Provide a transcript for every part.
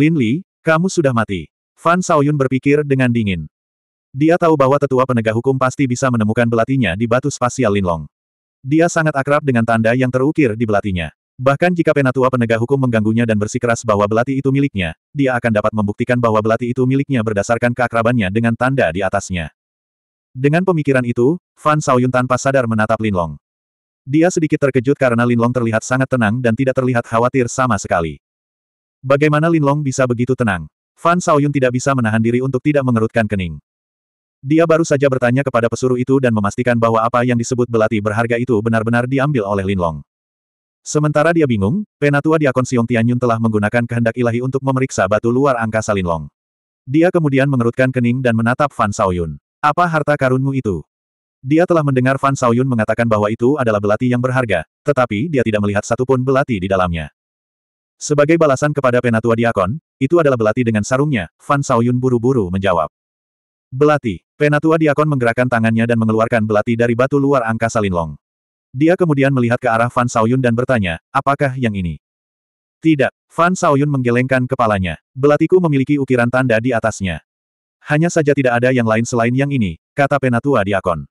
Lin Li, kamu sudah mati. Fan Saoyun berpikir dengan dingin. Dia tahu bahwa tetua penegak hukum pasti bisa menemukan belatinya di batu spasial Linlong. Dia sangat akrab dengan tanda yang terukir di belatinya. Bahkan jika penatua penegak hukum mengganggunya dan bersikeras bahwa belati itu miliknya, dia akan dapat membuktikan bahwa belati itu miliknya berdasarkan keakrabannya dengan tanda di atasnya. Dengan pemikiran itu, Fan Saoyun tanpa sadar menatap Linlong. Dia sedikit terkejut karena Linlong terlihat sangat tenang dan tidak terlihat khawatir sama sekali. Bagaimana Lin Long bisa begitu tenang? Fan Saoyun tidak bisa menahan diri untuk tidak mengerutkan kening. Dia baru saja bertanya kepada pesuruh itu dan memastikan bahwa apa yang disebut belati berharga itu benar-benar diambil oleh Lin Long. Sementara dia bingung, penatua diakon Siong Tianyun telah menggunakan kehendak ilahi untuk memeriksa batu luar angkasa Lin Long. Dia kemudian mengerutkan kening dan menatap Fan Saoyun. Apa harta karunmu itu? Dia telah mendengar Fan Saoyun mengatakan bahwa itu adalah belati yang berharga, tetapi dia tidak melihat satupun belati di dalamnya. Sebagai balasan kepada penatua diakon, itu adalah belati dengan sarungnya, Fan Saoyun buru-buru menjawab. Belati, penatua diakon menggerakkan tangannya dan mengeluarkan belati dari batu luar angkasa Linlong. Dia kemudian melihat ke arah Fan Saoyun dan bertanya, apakah yang ini? Tidak, Fan Saoyun menggelengkan kepalanya. Belatiku memiliki ukiran tanda di atasnya. Hanya saja tidak ada yang lain selain yang ini, kata penatua diakon.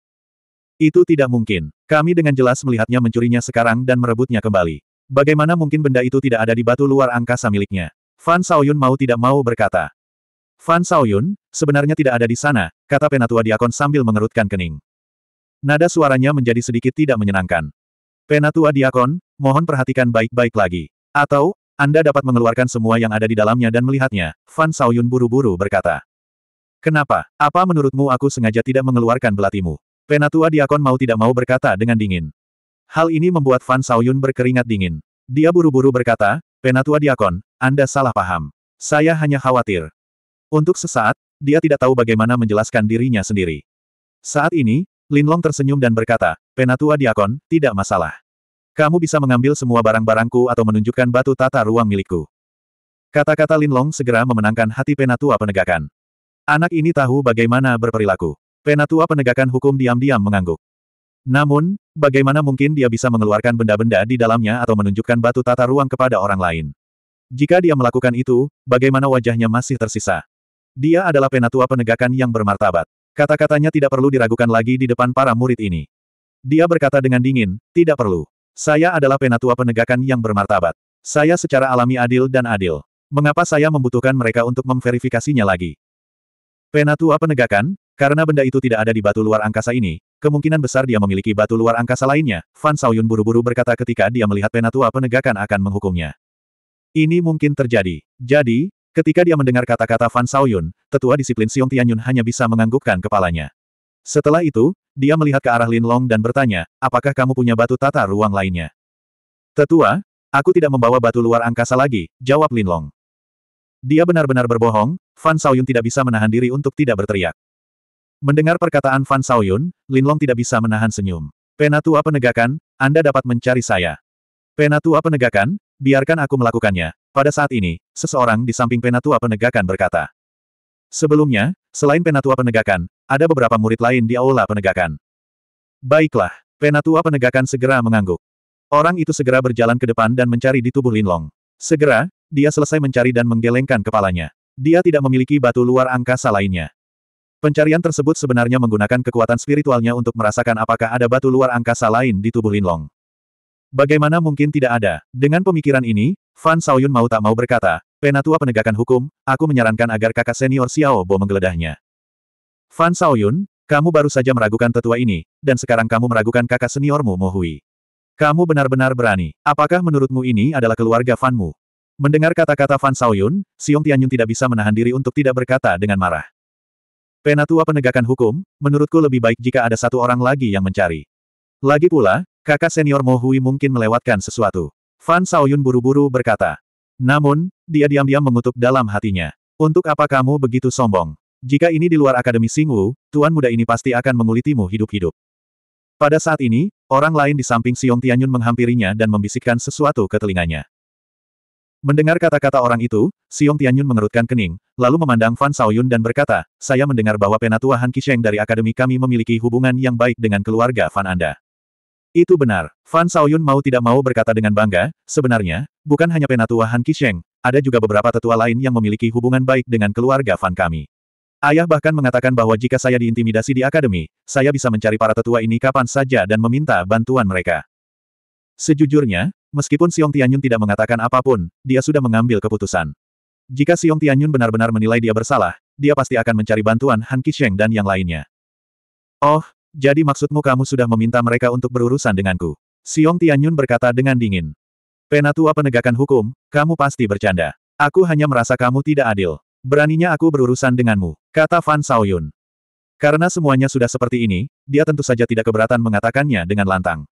Itu tidak mungkin. Kami dengan jelas melihatnya mencurinya sekarang dan merebutnya kembali. Bagaimana mungkin benda itu tidak ada di batu luar angkasa miliknya? Fan Saoyun mau tidak mau berkata. Fan Saoyun, sebenarnya tidak ada di sana, kata Penatua Diakon sambil mengerutkan kening. Nada suaranya menjadi sedikit tidak menyenangkan. Penatua Diakon, mohon perhatikan baik-baik lagi. Atau, Anda dapat mengeluarkan semua yang ada di dalamnya dan melihatnya, Fan Saoyun buru-buru berkata. Kenapa? Apa menurutmu aku sengaja tidak mengeluarkan belatimu? Penatua Diakon mau tidak mau berkata dengan dingin. Hal ini membuat Fan Saoyun berkeringat dingin. Dia buru-buru berkata, Penatua Diakon, Anda salah paham. Saya hanya khawatir. Untuk sesaat, dia tidak tahu bagaimana menjelaskan dirinya sendiri. Saat ini, Lin Long tersenyum dan berkata, Penatua Diakon, tidak masalah. Kamu bisa mengambil semua barang-barangku atau menunjukkan batu tata ruang milikku. Kata-kata Lin Long segera memenangkan hati Penatua penegakan. Anak ini tahu bagaimana berperilaku. Penatua penegakan hukum diam-diam mengangguk. Namun, Bagaimana mungkin dia bisa mengeluarkan benda-benda di dalamnya atau menunjukkan batu tata ruang kepada orang lain? Jika dia melakukan itu, bagaimana wajahnya masih tersisa? Dia adalah penatua penegakan yang bermartabat. Kata-katanya tidak perlu diragukan lagi di depan para murid ini. Dia berkata dengan dingin, tidak perlu. Saya adalah penatua penegakan yang bermartabat. Saya secara alami adil dan adil. Mengapa saya membutuhkan mereka untuk memverifikasinya lagi? Penatua penegakan, karena benda itu tidak ada di batu luar angkasa ini, kemungkinan besar dia memiliki batu luar angkasa lainnya, Fan Saoyun buru-buru berkata ketika dia melihat penatua penegakan akan menghukumnya. Ini mungkin terjadi. Jadi, ketika dia mendengar kata-kata Fan Saoyun, tetua disiplin Siung Tianyun hanya bisa menganggukkan kepalanya. Setelah itu, dia melihat ke arah Lin Long dan bertanya, apakah kamu punya batu tata ruang lainnya? Tetua, aku tidak membawa batu luar angkasa lagi, jawab Lin Long. Dia benar-benar berbohong, Fan Saoyun tidak bisa menahan diri untuk tidak berteriak. Mendengar perkataan Fan Saoyun, Linlong tidak bisa menahan senyum. Penatua penegakan, Anda dapat mencari saya. Penatua penegakan, biarkan aku melakukannya. Pada saat ini, seseorang di samping penatua penegakan berkata. Sebelumnya, selain penatua penegakan, ada beberapa murid lain di aula penegakan. Baiklah, penatua penegakan segera mengangguk. Orang itu segera berjalan ke depan dan mencari di tubuh Linlong. Segera, dia selesai mencari dan menggelengkan kepalanya. Dia tidak memiliki batu luar angkasa lainnya. Pencarian tersebut sebenarnya menggunakan kekuatan spiritualnya untuk merasakan apakah ada batu luar angkasa lain di tubuh Linlong. Bagaimana mungkin tidak ada? Dengan pemikiran ini, Fan Saoyun mau tak mau berkata, Penatua Penegakan Hukum, aku menyarankan agar kakak senior Xiao Bo menggeledahnya. Fan Saoyun, kamu baru saja meragukan tetua ini, dan sekarang kamu meragukan kakak seniormu Mohui. Kamu benar-benar berani. Apakah menurutmu ini adalah keluarga Fanmu? Mendengar kata-kata Fan Saoyun, Xiong Tianyun tidak bisa menahan diri untuk tidak berkata dengan marah. Penatua penegakan hukum, menurutku lebih baik jika ada satu orang lagi yang mencari. Lagi pula, kakak senior Mo Hui mungkin melewatkan sesuatu. Fan Saoyun buru-buru berkata. Namun, dia diam-diam mengutuk dalam hatinya. Untuk apa kamu begitu sombong? Jika ini di luar Akademi Singwu, tuan muda ini pasti akan mengulitimu hidup-hidup. Pada saat ini, orang lain di samping Xiong Tianyun menghampirinya dan membisikkan sesuatu ke telinganya. Mendengar kata-kata orang itu, Siong Tianyun mengerutkan kening, lalu memandang Fan Saoyun dan berkata, saya mendengar bahwa penatua Han Kisheng dari akademi kami memiliki hubungan yang baik dengan keluarga Fan Anda. Itu benar, Fan Saoyun mau tidak mau berkata dengan bangga, sebenarnya, bukan hanya penatua Han Kisheng, ada juga beberapa tetua lain yang memiliki hubungan baik dengan keluarga Fan kami. Ayah bahkan mengatakan bahwa jika saya diintimidasi di akademi, saya bisa mencari para tetua ini kapan saja dan meminta bantuan mereka. Sejujurnya, Meskipun Xiong Tianyun tidak mengatakan apapun, dia sudah mengambil keputusan. Jika Xiong Tianyun benar-benar menilai dia bersalah, dia pasti akan mencari bantuan Han Qisheng dan yang lainnya. Oh, jadi maksudmu kamu sudah meminta mereka untuk berurusan denganku? Xiong Tianyun berkata dengan dingin. Penatua penegakan hukum, kamu pasti bercanda. Aku hanya merasa kamu tidak adil. Beraninya aku berurusan denganmu, kata Fan Saoyun. Karena semuanya sudah seperti ini, dia tentu saja tidak keberatan mengatakannya dengan lantang.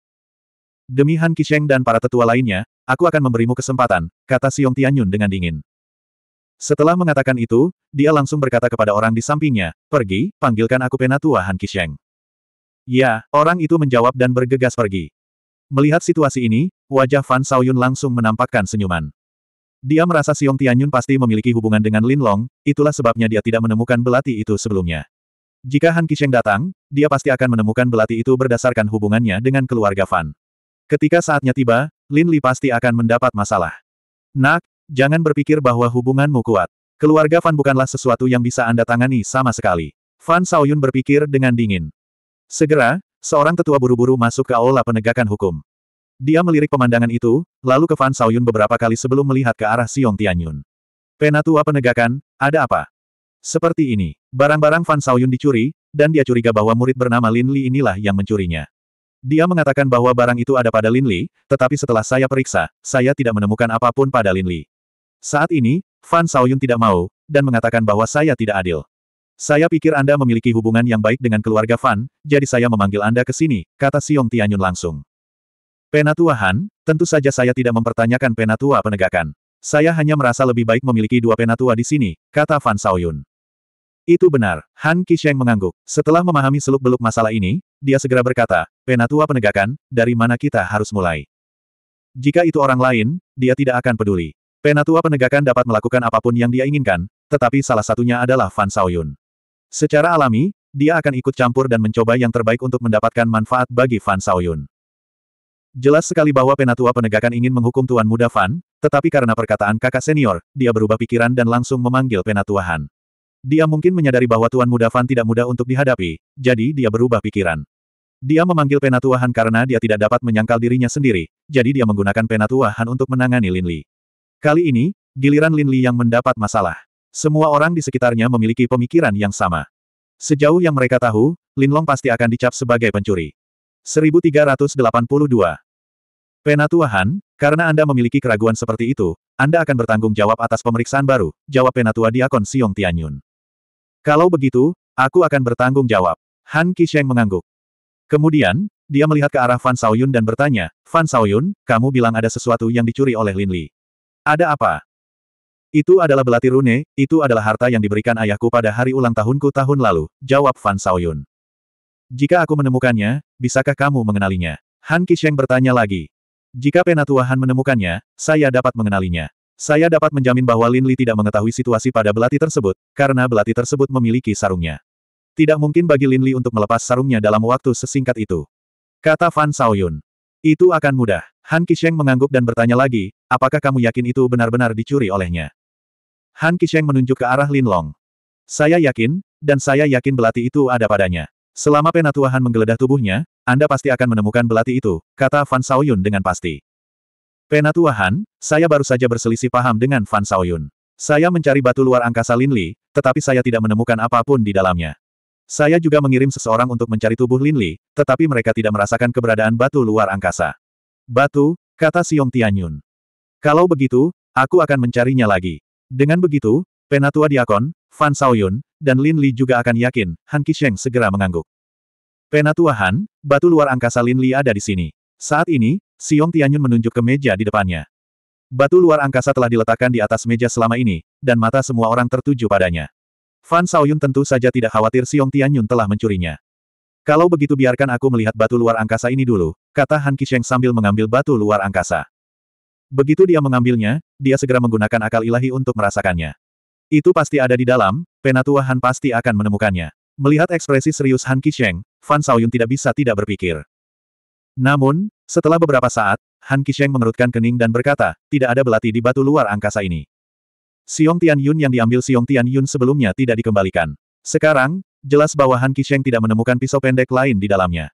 Demi Han Kisheng dan para tetua lainnya, aku akan memberimu kesempatan, kata Siong Tianyun dengan dingin. Setelah mengatakan itu, dia langsung berkata kepada orang di sampingnya, pergi, panggilkan aku penatua Han Kisheng. Ya, orang itu menjawab dan bergegas pergi. Melihat situasi ini, wajah Fan Saoyun langsung menampakkan senyuman. Dia merasa Siong Tianyun pasti memiliki hubungan dengan Lin Long, itulah sebabnya dia tidak menemukan belati itu sebelumnya. Jika Han Kisheng datang, dia pasti akan menemukan belati itu berdasarkan hubungannya dengan keluarga Fan. Ketika saatnya tiba, Lin Li pasti akan mendapat masalah. Nak, jangan berpikir bahwa hubunganmu kuat. Keluarga Fan bukanlah sesuatu yang bisa Anda tangani sama sekali. Fan Saoyun berpikir dengan dingin. Segera, seorang tetua buru-buru masuk ke aula penegakan hukum. Dia melirik pemandangan itu, lalu ke Fan Saoyun beberapa kali sebelum melihat ke arah Xiong Tianyun. Penatua penegakan, ada apa? Seperti ini, barang-barang Fan Saoyun dicuri, dan dia curiga bahwa murid bernama Lin Li inilah yang mencurinya. Dia mengatakan bahwa barang itu ada pada Lin Li, tetapi setelah saya periksa, saya tidak menemukan apapun pada Lin Li. Saat ini, Fan Saoyun tidak mau, dan mengatakan bahwa saya tidak adil. Saya pikir Anda memiliki hubungan yang baik dengan keluarga Fan, jadi saya memanggil Anda ke sini, kata Siong Tianyun langsung. Penatua Han, tentu saja saya tidak mempertanyakan penatua penegakan. Saya hanya merasa lebih baik memiliki dua penatua di sini, kata Fan Saoyun. Itu benar, Han Kisheng mengangguk. Setelah memahami seluk-beluk masalah ini, dia segera berkata, Penatua penegakan, dari mana kita harus mulai? Jika itu orang lain, dia tidak akan peduli. Penatua penegakan dapat melakukan apapun yang dia inginkan, tetapi salah satunya adalah Fan Saoyun. Secara alami, dia akan ikut campur dan mencoba yang terbaik untuk mendapatkan manfaat bagi Fan Saoyun. Jelas sekali bahwa Penatua penegakan ingin menghukum Tuan Muda Fan, tetapi karena perkataan kakak senior, dia berubah pikiran dan langsung memanggil Penatua Han. Dia mungkin menyadari bahwa Tuan Muda Fan tidak mudah untuk dihadapi, jadi dia berubah pikiran. Dia memanggil Penatua Han karena dia tidak dapat menyangkal dirinya sendiri, jadi dia menggunakan Penatua Han untuk menangani Lin Li. Kali ini, giliran Lin Li yang mendapat masalah. Semua orang di sekitarnya memiliki pemikiran yang sama. Sejauh yang mereka tahu, Lin Long pasti akan dicap sebagai pencuri. 1382 Penatua Han, karena Anda memiliki keraguan seperti itu, Anda akan bertanggung jawab atas pemeriksaan baru, jawab Penatua Diakon Siong Tianyun. Kalau begitu, aku akan bertanggung jawab. Han Kisheng mengangguk. Kemudian, dia melihat ke arah Fan Saoyun dan bertanya, Fan Saoyun, kamu bilang ada sesuatu yang dicuri oleh Lin Li. Ada apa? Itu adalah belati rune, itu adalah harta yang diberikan ayahku pada hari ulang tahunku tahun lalu, jawab Fan Saoyun. Jika aku menemukannya, bisakah kamu mengenalinya? Han Kisheng bertanya lagi. Jika penatua Han menemukannya, saya dapat mengenalinya. Saya dapat menjamin bahwa Lin Li tidak mengetahui situasi pada belati tersebut, karena belati tersebut memiliki sarungnya. Tidak mungkin bagi Lin Li untuk melepas sarungnya dalam waktu sesingkat itu. Kata Fan Xiaoyun. Itu akan mudah. Han Qisheng mengangguk dan bertanya lagi, apakah kamu yakin itu benar-benar dicuri olehnya? Han Qisheng menunjuk ke arah Lin Long. Saya yakin, dan saya yakin belati itu ada padanya. Selama penatua Han menggeledah tubuhnya, Anda pasti akan menemukan belati itu, kata Fan Xiaoyun dengan pasti. Penatua Han, saya baru saja berselisih paham dengan Fan Xiaoyun. Saya mencari batu luar angkasa Lin Li, tetapi saya tidak menemukan apapun di dalamnya. Saya juga mengirim seseorang untuk mencari tubuh Lin Li, tetapi mereka tidak merasakan keberadaan batu luar angkasa. Batu, kata Yong Tianyun. Kalau begitu, aku akan mencarinya lagi. Dengan begitu, Penatua Diakon, Fan Saoyun, dan Lin Li juga akan yakin, Han Kisheng segera mengangguk. Penatua Han, batu luar angkasa Lin Li ada di sini. Saat ini, Yong Tianyun menunjuk ke meja di depannya. Batu luar angkasa telah diletakkan di atas meja selama ini, dan mata semua orang tertuju padanya. Fan Saoyun tentu saja tidak khawatir Xiong Tianyun telah mencurinya. Kalau begitu biarkan aku melihat batu luar angkasa ini dulu, kata Han Kisheng sambil mengambil batu luar angkasa. Begitu dia mengambilnya, dia segera menggunakan akal ilahi untuk merasakannya. Itu pasti ada di dalam, penatua Han pasti akan menemukannya. Melihat ekspresi serius Han Kisheng, Fan Saoyun tidak bisa tidak berpikir. Namun, setelah beberapa saat, Han Kisheng mengerutkan kening dan berkata, tidak ada belati di batu luar angkasa ini. Xiong Tian Yun yang diambil Xiong Tian Yun sebelumnya tidak dikembalikan. Sekarang, jelas bahwa Han Qisheng tidak menemukan pisau pendek lain di dalamnya.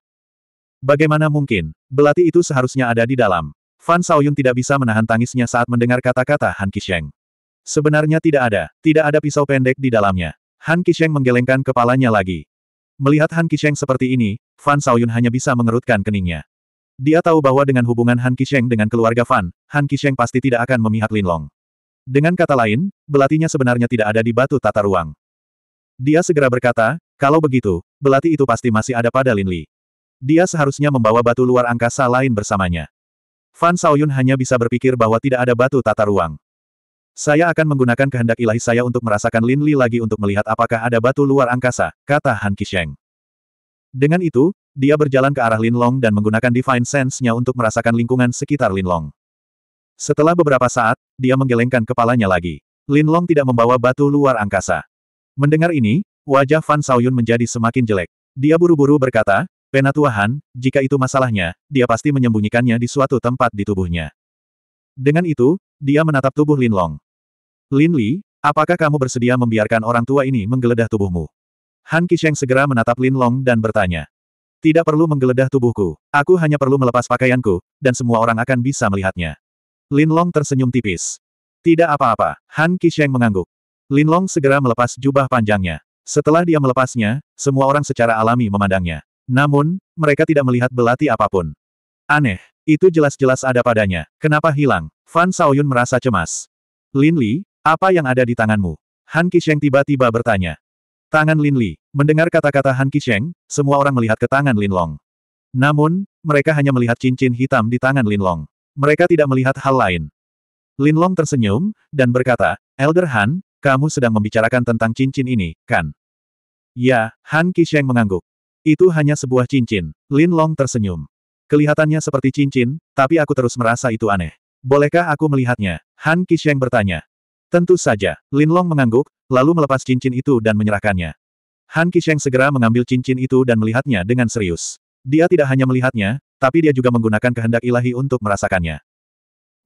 Bagaimana mungkin, belati itu seharusnya ada di dalam. Fan Saoyun tidak bisa menahan tangisnya saat mendengar kata-kata Han Qisheng. Sebenarnya tidak ada, tidak ada pisau pendek di dalamnya. Han Qisheng menggelengkan kepalanya lagi. Melihat Han Qisheng seperti ini, Fan Saoyun hanya bisa mengerutkan keningnya. Dia tahu bahwa dengan hubungan Han Qisheng dengan keluarga Fan, Han Qisheng pasti tidak akan memihak Linlong. Dengan kata lain, belatinya sebenarnya tidak ada di batu tata ruang. Dia segera berkata, kalau begitu, belati itu pasti masih ada pada Lin Li. Dia seharusnya membawa batu luar angkasa lain bersamanya. Fan Saoyun hanya bisa berpikir bahwa tidak ada batu tata ruang. Saya akan menggunakan kehendak ilahi saya untuk merasakan Lin Li lagi untuk melihat apakah ada batu luar angkasa, kata Han Kisheng. Dengan itu, dia berjalan ke arah Lin Long dan menggunakan Divine Sense-nya untuk merasakan lingkungan sekitar Lin Long. Setelah beberapa saat, dia menggelengkan kepalanya lagi. Lin Long tidak membawa batu luar angkasa. Mendengar ini, wajah Fan Saoyun menjadi semakin jelek. Dia buru-buru berkata, Penatua Han, jika itu masalahnya, dia pasti menyembunyikannya di suatu tempat di tubuhnya. Dengan itu, dia menatap tubuh Lin Long. Lin Li, apakah kamu bersedia membiarkan orang tua ini menggeledah tubuhmu? Han Qisheng segera menatap Lin Long dan bertanya. Tidak perlu menggeledah tubuhku, aku hanya perlu melepas pakaianku, dan semua orang akan bisa melihatnya. Lin Long tersenyum tipis. Tidak apa-apa, Han Qisheng mengangguk. Lin Long segera melepas jubah panjangnya. Setelah dia melepasnya, semua orang secara alami memandangnya. Namun, mereka tidak melihat belati apapun. Aneh, itu jelas-jelas ada padanya. Kenapa hilang? Fan Saoyun merasa cemas. Lin Li, apa yang ada di tanganmu? Han Qisheng tiba-tiba bertanya. Tangan Lin Li. Mendengar kata-kata Han Qisheng, semua orang melihat ke tangan Lin Long. Namun, mereka hanya melihat cincin hitam di tangan Lin Long. Mereka tidak melihat hal lain. Lin Long tersenyum, dan berkata, Elder Han, kamu sedang membicarakan tentang cincin ini, kan? Ya, Han Kisheng mengangguk. Itu hanya sebuah cincin. Lin Long tersenyum. Kelihatannya seperti cincin, tapi aku terus merasa itu aneh. Bolehkah aku melihatnya? Han Kisheng bertanya. Tentu saja. Lin Long mengangguk, lalu melepas cincin itu dan menyerahkannya. Han Kisheng segera mengambil cincin itu dan melihatnya dengan serius. Dia tidak hanya melihatnya, tapi dia juga menggunakan kehendak ilahi untuk merasakannya.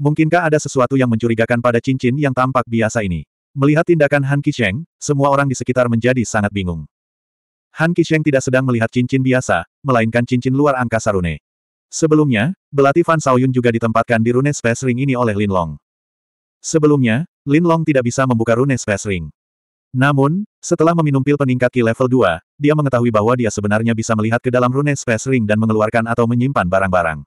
Mungkinkah ada sesuatu yang mencurigakan pada cincin yang tampak biasa ini? Melihat tindakan Han Qisheng, semua orang di sekitar menjadi sangat bingung. Han Qisheng tidak sedang melihat cincin biasa, melainkan cincin luar angkasa rune. Sebelumnya, belati Fan Saoyun juga ditempatkan di rune space ring ini oleh Lin Long. Sebelumnya, Lin Long tidak bisa membuka rune space ring. Namun, setelah meminum pil peningkat ki level 2, dia mengetahui bahwa dia sebenarnya bisa melihat ke dalam rune space ring dan mengeluarkan atau menyimpan barang-barang.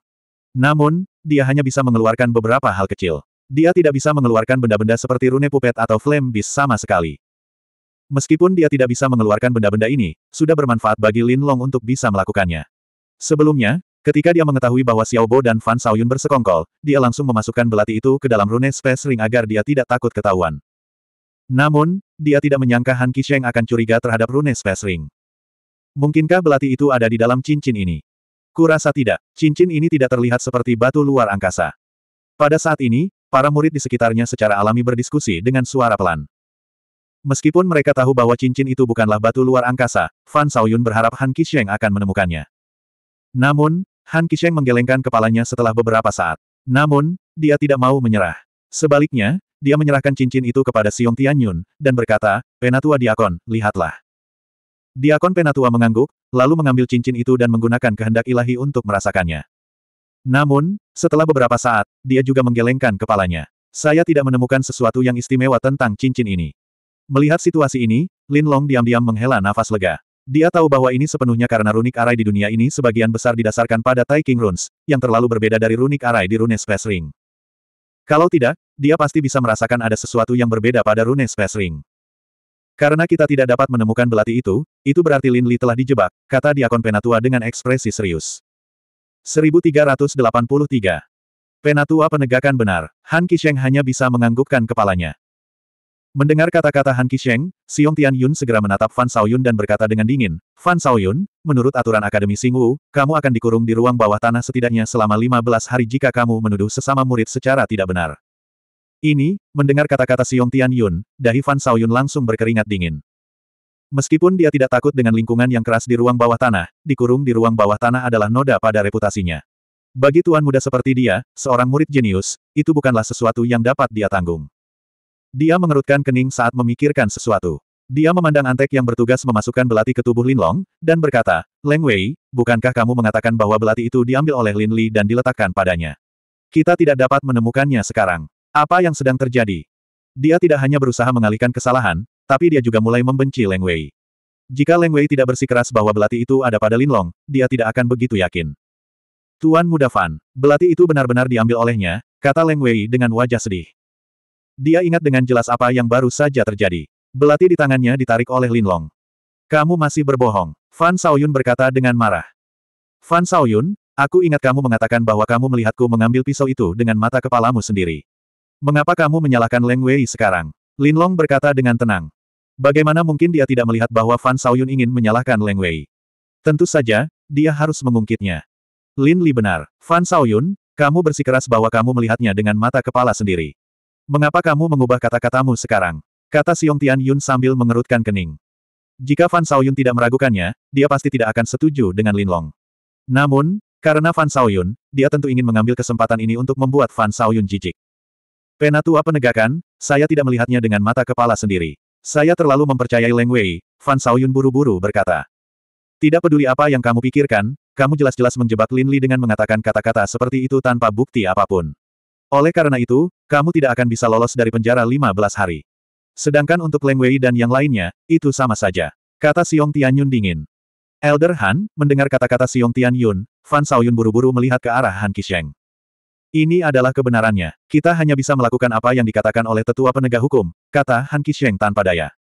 Namun, dia hanya bisa mengeluarkan beberapa hal kecil. Dia tidak bisa mengeluarkan benda-benda seperti rune pupet atau flame bis sama sekali. Meskipun dia tidak bisa mengeluarkan benda-benda ini, sudah bermanfaat bagi Lin Long untuk bisa melakukannya. Sebelumnya, ketika dia mengetahui bahwa Xiao Bo dan Fan Saoyun bersekongkol, dia langsung memasukkan belati itu ke dalam rune space ring agar dia tidak takut ketahuan. Namun, dia tidak menyangka Han Qisheng akan curiga terhadap rune Space Ring. Mungkinkah belati itu ada di dalam cincin ini? Kurasa tidak, cincin ini tidak terlihat seperti batu luar angkasa. Pada saat ini, para murid di sekitarnya secara alami berdiskusi dengan suara pelan. Meskipun mereka tahu bahwa cincin itu bukanlah batu luar angkasa, Fan Saoyun berharap Han Qisheng akan menemukannya. Namun, Han Qisheng menggelengkan kepalanya setelah beberapa saat. Namun, dia tidak mau menyerah. Sebaliknya, dia menyerahkan cincin itu kepada Siung Tianyun, dan berkata, Penatua Diakon, lihatlah. Diakon Penatua mengangguk, lalu mengambil cincin itu dan menggunakan kehendak ilahi untuk merasakannya. Namun, setelah beberapa saat, dia juga menggelengkan kepalanya. Saya tidak menemukan sesuatu yang istimewa tentang cincin ini. Melihat situasi ini, Lin Long diam-diam menghela nafas lega. Dia tahu bahwa ini sepenuhnya karena runik arai di dunia ini sebagian besar didasarkan pada Tai King Runes, yang terlalu berbeda dari runik arai di Rune Space Ring. Kalau tidak, dia pasti bisa merasakan ada sesuatu yang berbeda pada rune Space Ring. Karena kita tidak dapat menemukan belati itu, itu berarti Lin Li telah dijebak, kata Diakon Penatua dengan ekspresi serius. 1383. Penatua penegakan benar, Han Kisheng hanya bisa menganggukkan kepalanya. Mendengar kata-kata Han Qisheng, Xiong Tian Yun segera menatap Fan Yun dan berkata dengan dingin, Fan Yun, menurut aturan Akademi Sing Wu, kamu akan dikurung di ruang bawah tanah setidaknya selama 15 hari jika kamu menuduh sesama murid secara tidak benar. Ini, mendengar kata-kata Xiong Tian Yun, dahi Fan Yun langsung berkeringat dingin. Meskipun dia tidak takut dengan lingkungan yang keras di ruang bawah tanah, dikurung di ruang bawah tanah adalah noda pada reputasinya. Bagi tuan muda seperti dia, seorang murid jenius, itu bukanlah sesuatu yang dapat dia tanggung. Dia mengerutkan kening saat memikirkan sesuatu. Dia memandang Antek yang bertugas memasukkan belati ke tubuh Lin Long, dan berkata, Leng Wei, bukankah kamu mengatakan bahwa belati itu diambil oleh Lin Li dan diletakkan padanya? Kita tidak dapat menemukannya sekarang. Apa yang sedang terjadi? Dia tidak hanya berusaha mengalihkan kesalahan, tapi dia juga mulai membenci Leng Wei. Jika Leng Wei tidak bersikeras bahwa belati itu ada pada Lin Long, dia tidak akan begitu yakin. Tuan Muda Fan, belati itu benar-benar diambil olehnya, kata Leng Wei dengan wajah sedih. Dia ingat dengan jelas apa yang baru saja terjadi. Belati di tangannya ditarik oleh Lin Long. Kamu masih berbohong, Fan Saoyun berkata dengan marah. Fan Saoyun, aku ingat kamu mengatakan bahwa kamu melihatku mengambil pisau itu dengan mata kepalamu sendiri. Mengapa kamu menyalahkan Leng Wei sekarang? Lin Long berkata dengan tenang. Bagaimana mungkin dia tidak melihat bahwa Fan Saoyun ingin menyalahkan Leng Wei? Tentu saja, dia harus mengungkitnya. Lin Li benar. Fan Saoyun, kamu bersikeras bahwa kamu melihatnya dengan mata kepala sendiri. Mengapa kamu mengubah kata-katamu sekarang? Kata Siong Tian Yun sambil mengerutkan kening. Jika Fan Saoyun tidak meragukannya, dia pasti tidak akan setuju dengan Lin Long. Namun, karena Fan Saoyun, dia tentu ingin mengambil kesempatan ini untuk membuat Fan Saoyun jijik. Penatua penegakan, saya tidak melihatnya dengan mata kepala sendiri. Saya terlalu mempercayai Leng Wei, Fan Saoyun buru-buru berkata. Tidak peduli apa yang kamu pikirkan, kamu jelas-jelas menjebak Lin Li dengan mengatakan kata-kata seperti itu tanpa bukti apapun. Oleh karena itu, kamu tidak akan bisa lolos dari penjara 15 hari. Sedangkan untuk Leng Wei dan yang lainnya, itu sama saja. Kata Tian Yun dingin. Elder Han, mendengar kata-kata Tian Yun, Fan Yun buru-buru melihat ke arah Han Kisheng. Ini adalah kebenarannya. Kita hanya bisa melakukan apa yang dikatakan oleh tetua penegak hukum, kata Han Kisheng tanpa daya.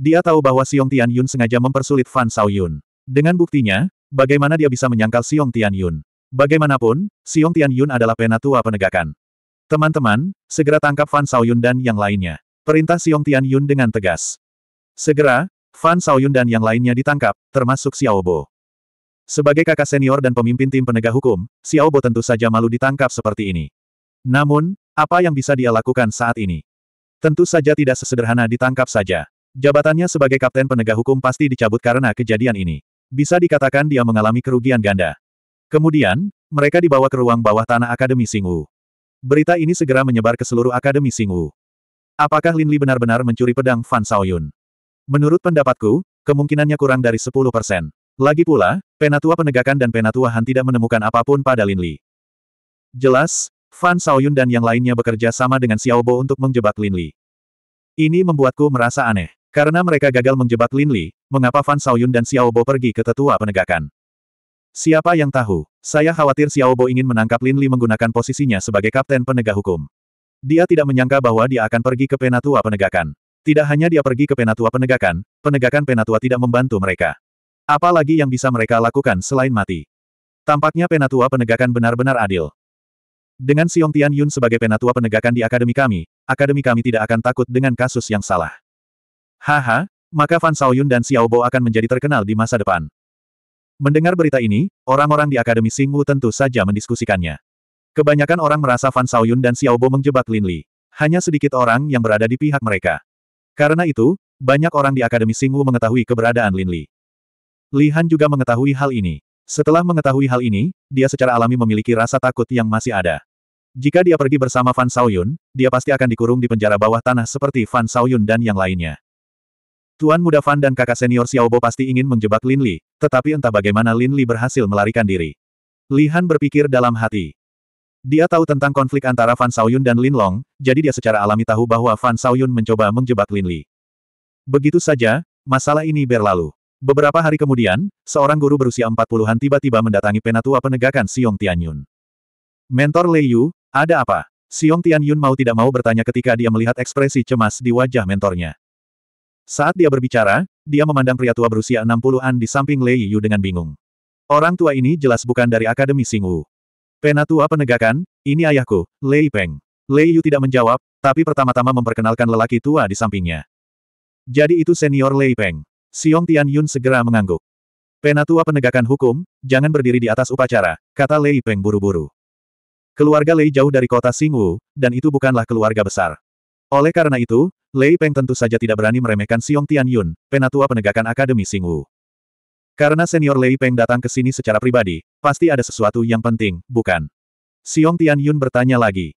Dia tahu bahwa Tian Yun sengaja mempersulit Fan Yun. Dengan buktinya, bagaimana dia bisa menyangkal Tian Yun? Bagaimanapun, Tian Yun adalah penatua penegakan. Teman-teman, segera tangkap Fan Saoyun dan yang lainnya. Perintah Tian Yun dengan tegas. Segera, Fan Saoyun dan yang lainnya ditangkap, termasuk Xiao Bo. Sebagai kakak senior dan pemimpin tim penegak hukum, Xiao Bo tentu saja malu ditangkap seperti ini. Namun, apa yang bisa dia lakukan saat ini? Tentu saja tidak sesederhana ditangkap saja. Jabatannya sebagai kapten penegak hukum pasti dicabut karena kejadian ini. Bisa dikatakan dia mengalami kerugian ganda. Kemudian, mereka dibawa ke ruang bawah tanah Akademi Singu. Berita ini segera menyebar ke seluruh Akademi Singu. Apakah Lin Li benar-benar mencuri pedang Fan Saoyun? Menurut pendapatku, kemungkinannya kurang dari 10 persen. Lagi pula, Penatua Penegakan dan Penatua Han tidak menemukan apapun pada Lin Li. Jelas, Fan Saoyun dan yang lainnya bekerja sama dengan Xiao Bo untuk menjebak Lin Li. Ini membuatku merasa aneh. Karena mereka gagal menjebak Lin Li, mengapa Fan Saoyun dan Xiao Bo pergi ke tetua penegakan? Siapa yang tahu? Saya khawatir Xiao Bo ingin menangkap Lin Li menggunakan posisinya sebagai kapten penegak hukum. Dia tidak menyangka bahwa dia akan pergi ke penatua penegakan. Tidak hanya dia pergi ke penatua penegakan, penegakan penatua tidak membantu mereka. Apalagi yang bisa mereka lakukan selain mati. Tampaknya penatua penegakan benar-benar adil. Dengan Siong Tian Yun sebagai penatua penegakan di akademi kami, akademi kami tidak akan takut dengan kasus yang salah. Haha, maka Fan Shaoyun dan Xiao Bo akan menjadi terkenal di masa depan. Mendengar berita ini, orang-orang di Akademi Singwu tentu saja mendiskusikannya. Kebanyakan orang merasa Fan Saoyun dan Xiaobo menjebak Lin Li. Hanya sedikit orang yang berada di pihak mereka. Karena itu, banyak orang di Akademi Singwu mengetahui keberadaan Lin Li. Li Han juga mengetahui hal ini. Setelah mengetahui hal ini, dia secara alami memiliki rasa takut yang masih ada. Jika dia pergi bersama Fan Saoyun, dia pasti akan dikurung di penjara bawah tanah seperti Fan Saoyun dan yang lainnya. Tuan muda Fan dan kakak senior Xiaobo pasti ingin menjebak Lin Li, tetapi entah bagaimana Lin Li berhasil melarikan diri. Li Han berpikir dalam hati. Dia tahu tentang konflik antara Fan Xiaoyun dan Lin Long, jadi dia secara alami tahu bahwa Fan Xiaoyun mencoba menjebak Lin Li. Begitu saja, masalah ini berlalu. Beberapa hari kemudian, seorang guru berusia empat puluhan tiba-tiba mendatangi penatua penegakan Siong Tianyun. Mentor Lei Yu, ada apa? Siong Tianyun mau tidak mau bertanya ketika dia melihat ekspresi cemas di wajah mentornya. Saat dia berbicara, dia memandang pria tua berusia 60-an di samping Lei Yu dengan bingung. Orang tua ini jelas bukan dari Akademi Singwu. Penatua penegakan, ini ayahku, Lei Peng. Lei Yu tidak menjawab, tapi pertama-tama memperkenalkan lelaki tua di sampingnya. Jadi itu senior Lei Peng. Xiong Tian Yun segera mengangguk. Penatua penegakan hukum, jangan berdiri di atas upacara, kata Lei Peng buru-buru. Keluarga Lei jauh dari kota Singwu, dan itu bukanlah keluarga besar. Oleh karena itu, Lei Peng tentu saja tidak berani meremehkan Xiong Tianyun, penatua penegakan Akademi Singwu. Karena senior Lei Peng datang ke sini secara pribadi, pasti ada sesuatu yang penting, bukan? Xiong Tianyun bertanya lagi.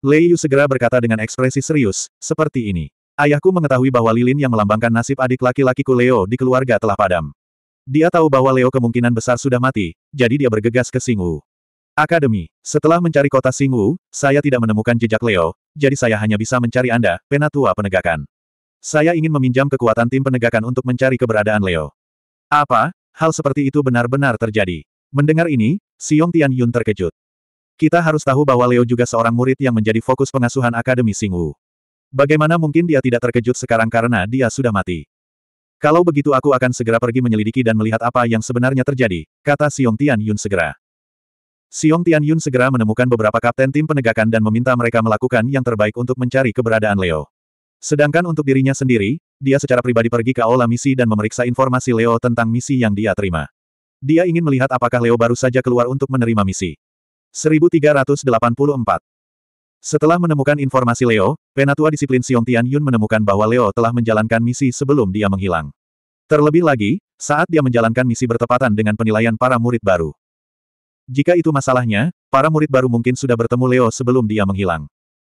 Lei Yu segera berkata dengan ekspresi serius, seperti ini. Ayahku mengetahui bahwa lilin yang melambangkan nasib adik laki-lakiku Leo di keluarga telah padam. Dia tahu bahwa Leo kemungkinan besar sudah mati, jadi dia bergegas ke Singwu. Akademi. Setelah mencari kota Singwu, saya tidak menemukan jejak Leo, jadi saya hanya bisa mencari Anda, penatua penegakan. Saya ingin meminjam kekuatan tim penegakan untuk mencari keberadaan Leo. Apa? Hal seperti itu benar-benar terjadi. Mendengar ini, Yong Tian Yun terkejut. Kita harus tahu bahwa Leo juga seorang murid yang menjadi fokus pengasuhan Akademi Singwu. Bagaimana mungkin dia tidak terkejut sekarang karena dia sudah mati? Kalau begitu aku akan segera pergi menyelidiki dan melihat apa yang sebenarnya terjadi, kata Yong Tian Yun segera. Xiong Tianyun segera menemukan beberapa kapten tim penegakan dan meminta mereka melakukan yang terbaik untuk mencari keberadaan Leo. Sedangkan untuk dirinya sendiri, dia secara pribadi pergi ke aula misi dan memeriksa informasi Leo tentang misi yang dia terima. Dia ingin melihat apakah Leo baru saja keluar untuk menerima misi. 1384 Setelah menemukan informasi Leo, Penatua Disiplin Xiong Tianyun menemukan bahwa Leo telah menjalankan misi sebelum dia menghilang. Terlebih lagi, saat dia menjalankan misi bertepatan dengan penilaian para murid baru. Jika itu masalahnya, para murid baru mungkin sudah bertemu Leo sebelum dia menghilang.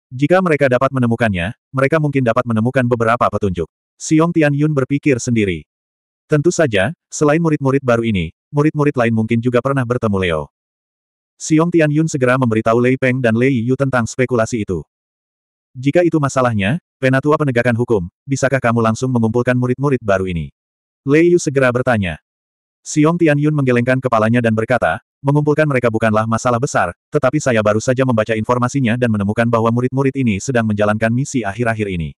Jika mereka dapat menemukannya, mereka mungkin dapat menemukan beberapa petunjuk. Siong Tian Yun berpikir sendiri. Tentu saja, selain murid-murid baru ini, murid-murid lain mungkin juga pernah bertemu Leo. Siong Tian Yun segera memberitahu Lei Peng dan Lei Yu tentang spekulasi itu. Jika itu masalahnya, penatua penegakan hukum, bisakah kamu langsung mengumpulkan murid-murid baru ini? Lei Yu segera bertanya. Siong Tian Yun menggelengkan kepalanya dan berkata, Mengumpulkan mereka bukanlah masalah besar, tetapi saya baru saja membaca informasinya dan menemukan bahwa murid-murid ini sedang menjalankan misi akhir-akhir ini.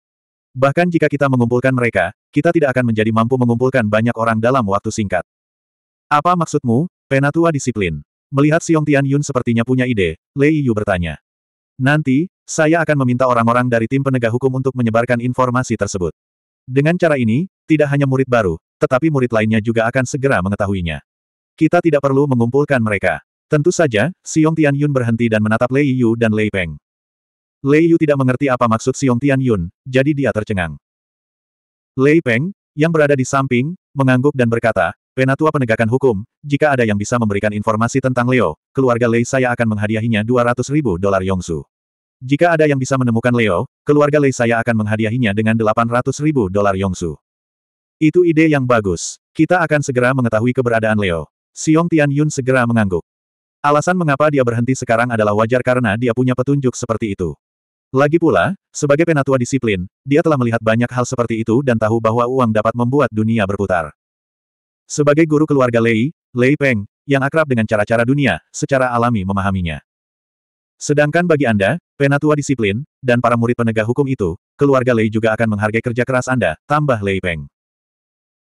Bahkan jika kita mengumpulkan mereka, kita tidak akan menjadi mampu mengumpulkan banyak orang dalam waktu singkat. Apa maksudmu, penatua disiplin? Melihat Siong Tian Yun sepertinya punya ide, Lei Yu bertanya. Nanti, saya akan meminta orang-orang dari tim penegak hukum untuk menyebarkan informasi tersebut. Dengan cara ini, tidak hanya murid baru, tetapi murid lainnya juga akan segera mengetahuinya. Kita tidak perlu mengumpulkan mereka. Tentu saja, Tian Yun berhenti dan menatap Lei Yu dan Lei Peng. Lei Yu tidak mengerti apa maksud Tian Yun, jadi dia tercengang. Lei Peng, yang berada di samping, mengangguk dan berkata, Penatua Penegakan Hukum, jika ada yang bisa memberikan informasi tentang Leo, keluarga Lei saya akan menghadiahinya 200 ribu dolar Yongsu. Jika ada yang bisa menemukan Leo, keluarga Lei saya akan menghadiahinya dengan 800 ribu dolar Yongsu. Itu ide yang bagus. Kita akan segera mengetahui keberadaan Leo. Xiong Yun segera mengangguk. Alasan mengapa dia berhenti sekarang adalah wajar karena dia punya petunjuk seperti itu. Lagi pula, sebagai penatua disiplin, dia telah melihat banyak hal seperti itu dan tahu bahwa uang dapat membuat dunia berputar. Sebagai guru keluarga Lei, Lei Peng, yang akrab dengan cara-cara dunia, secara alami memahaminya. Sedangkan bagi Anda, penatua disiplin, dan para murid penegak hukum itu, keluarga Lei juga akan menghargai kerja keras Anda, tambah Lei Peng.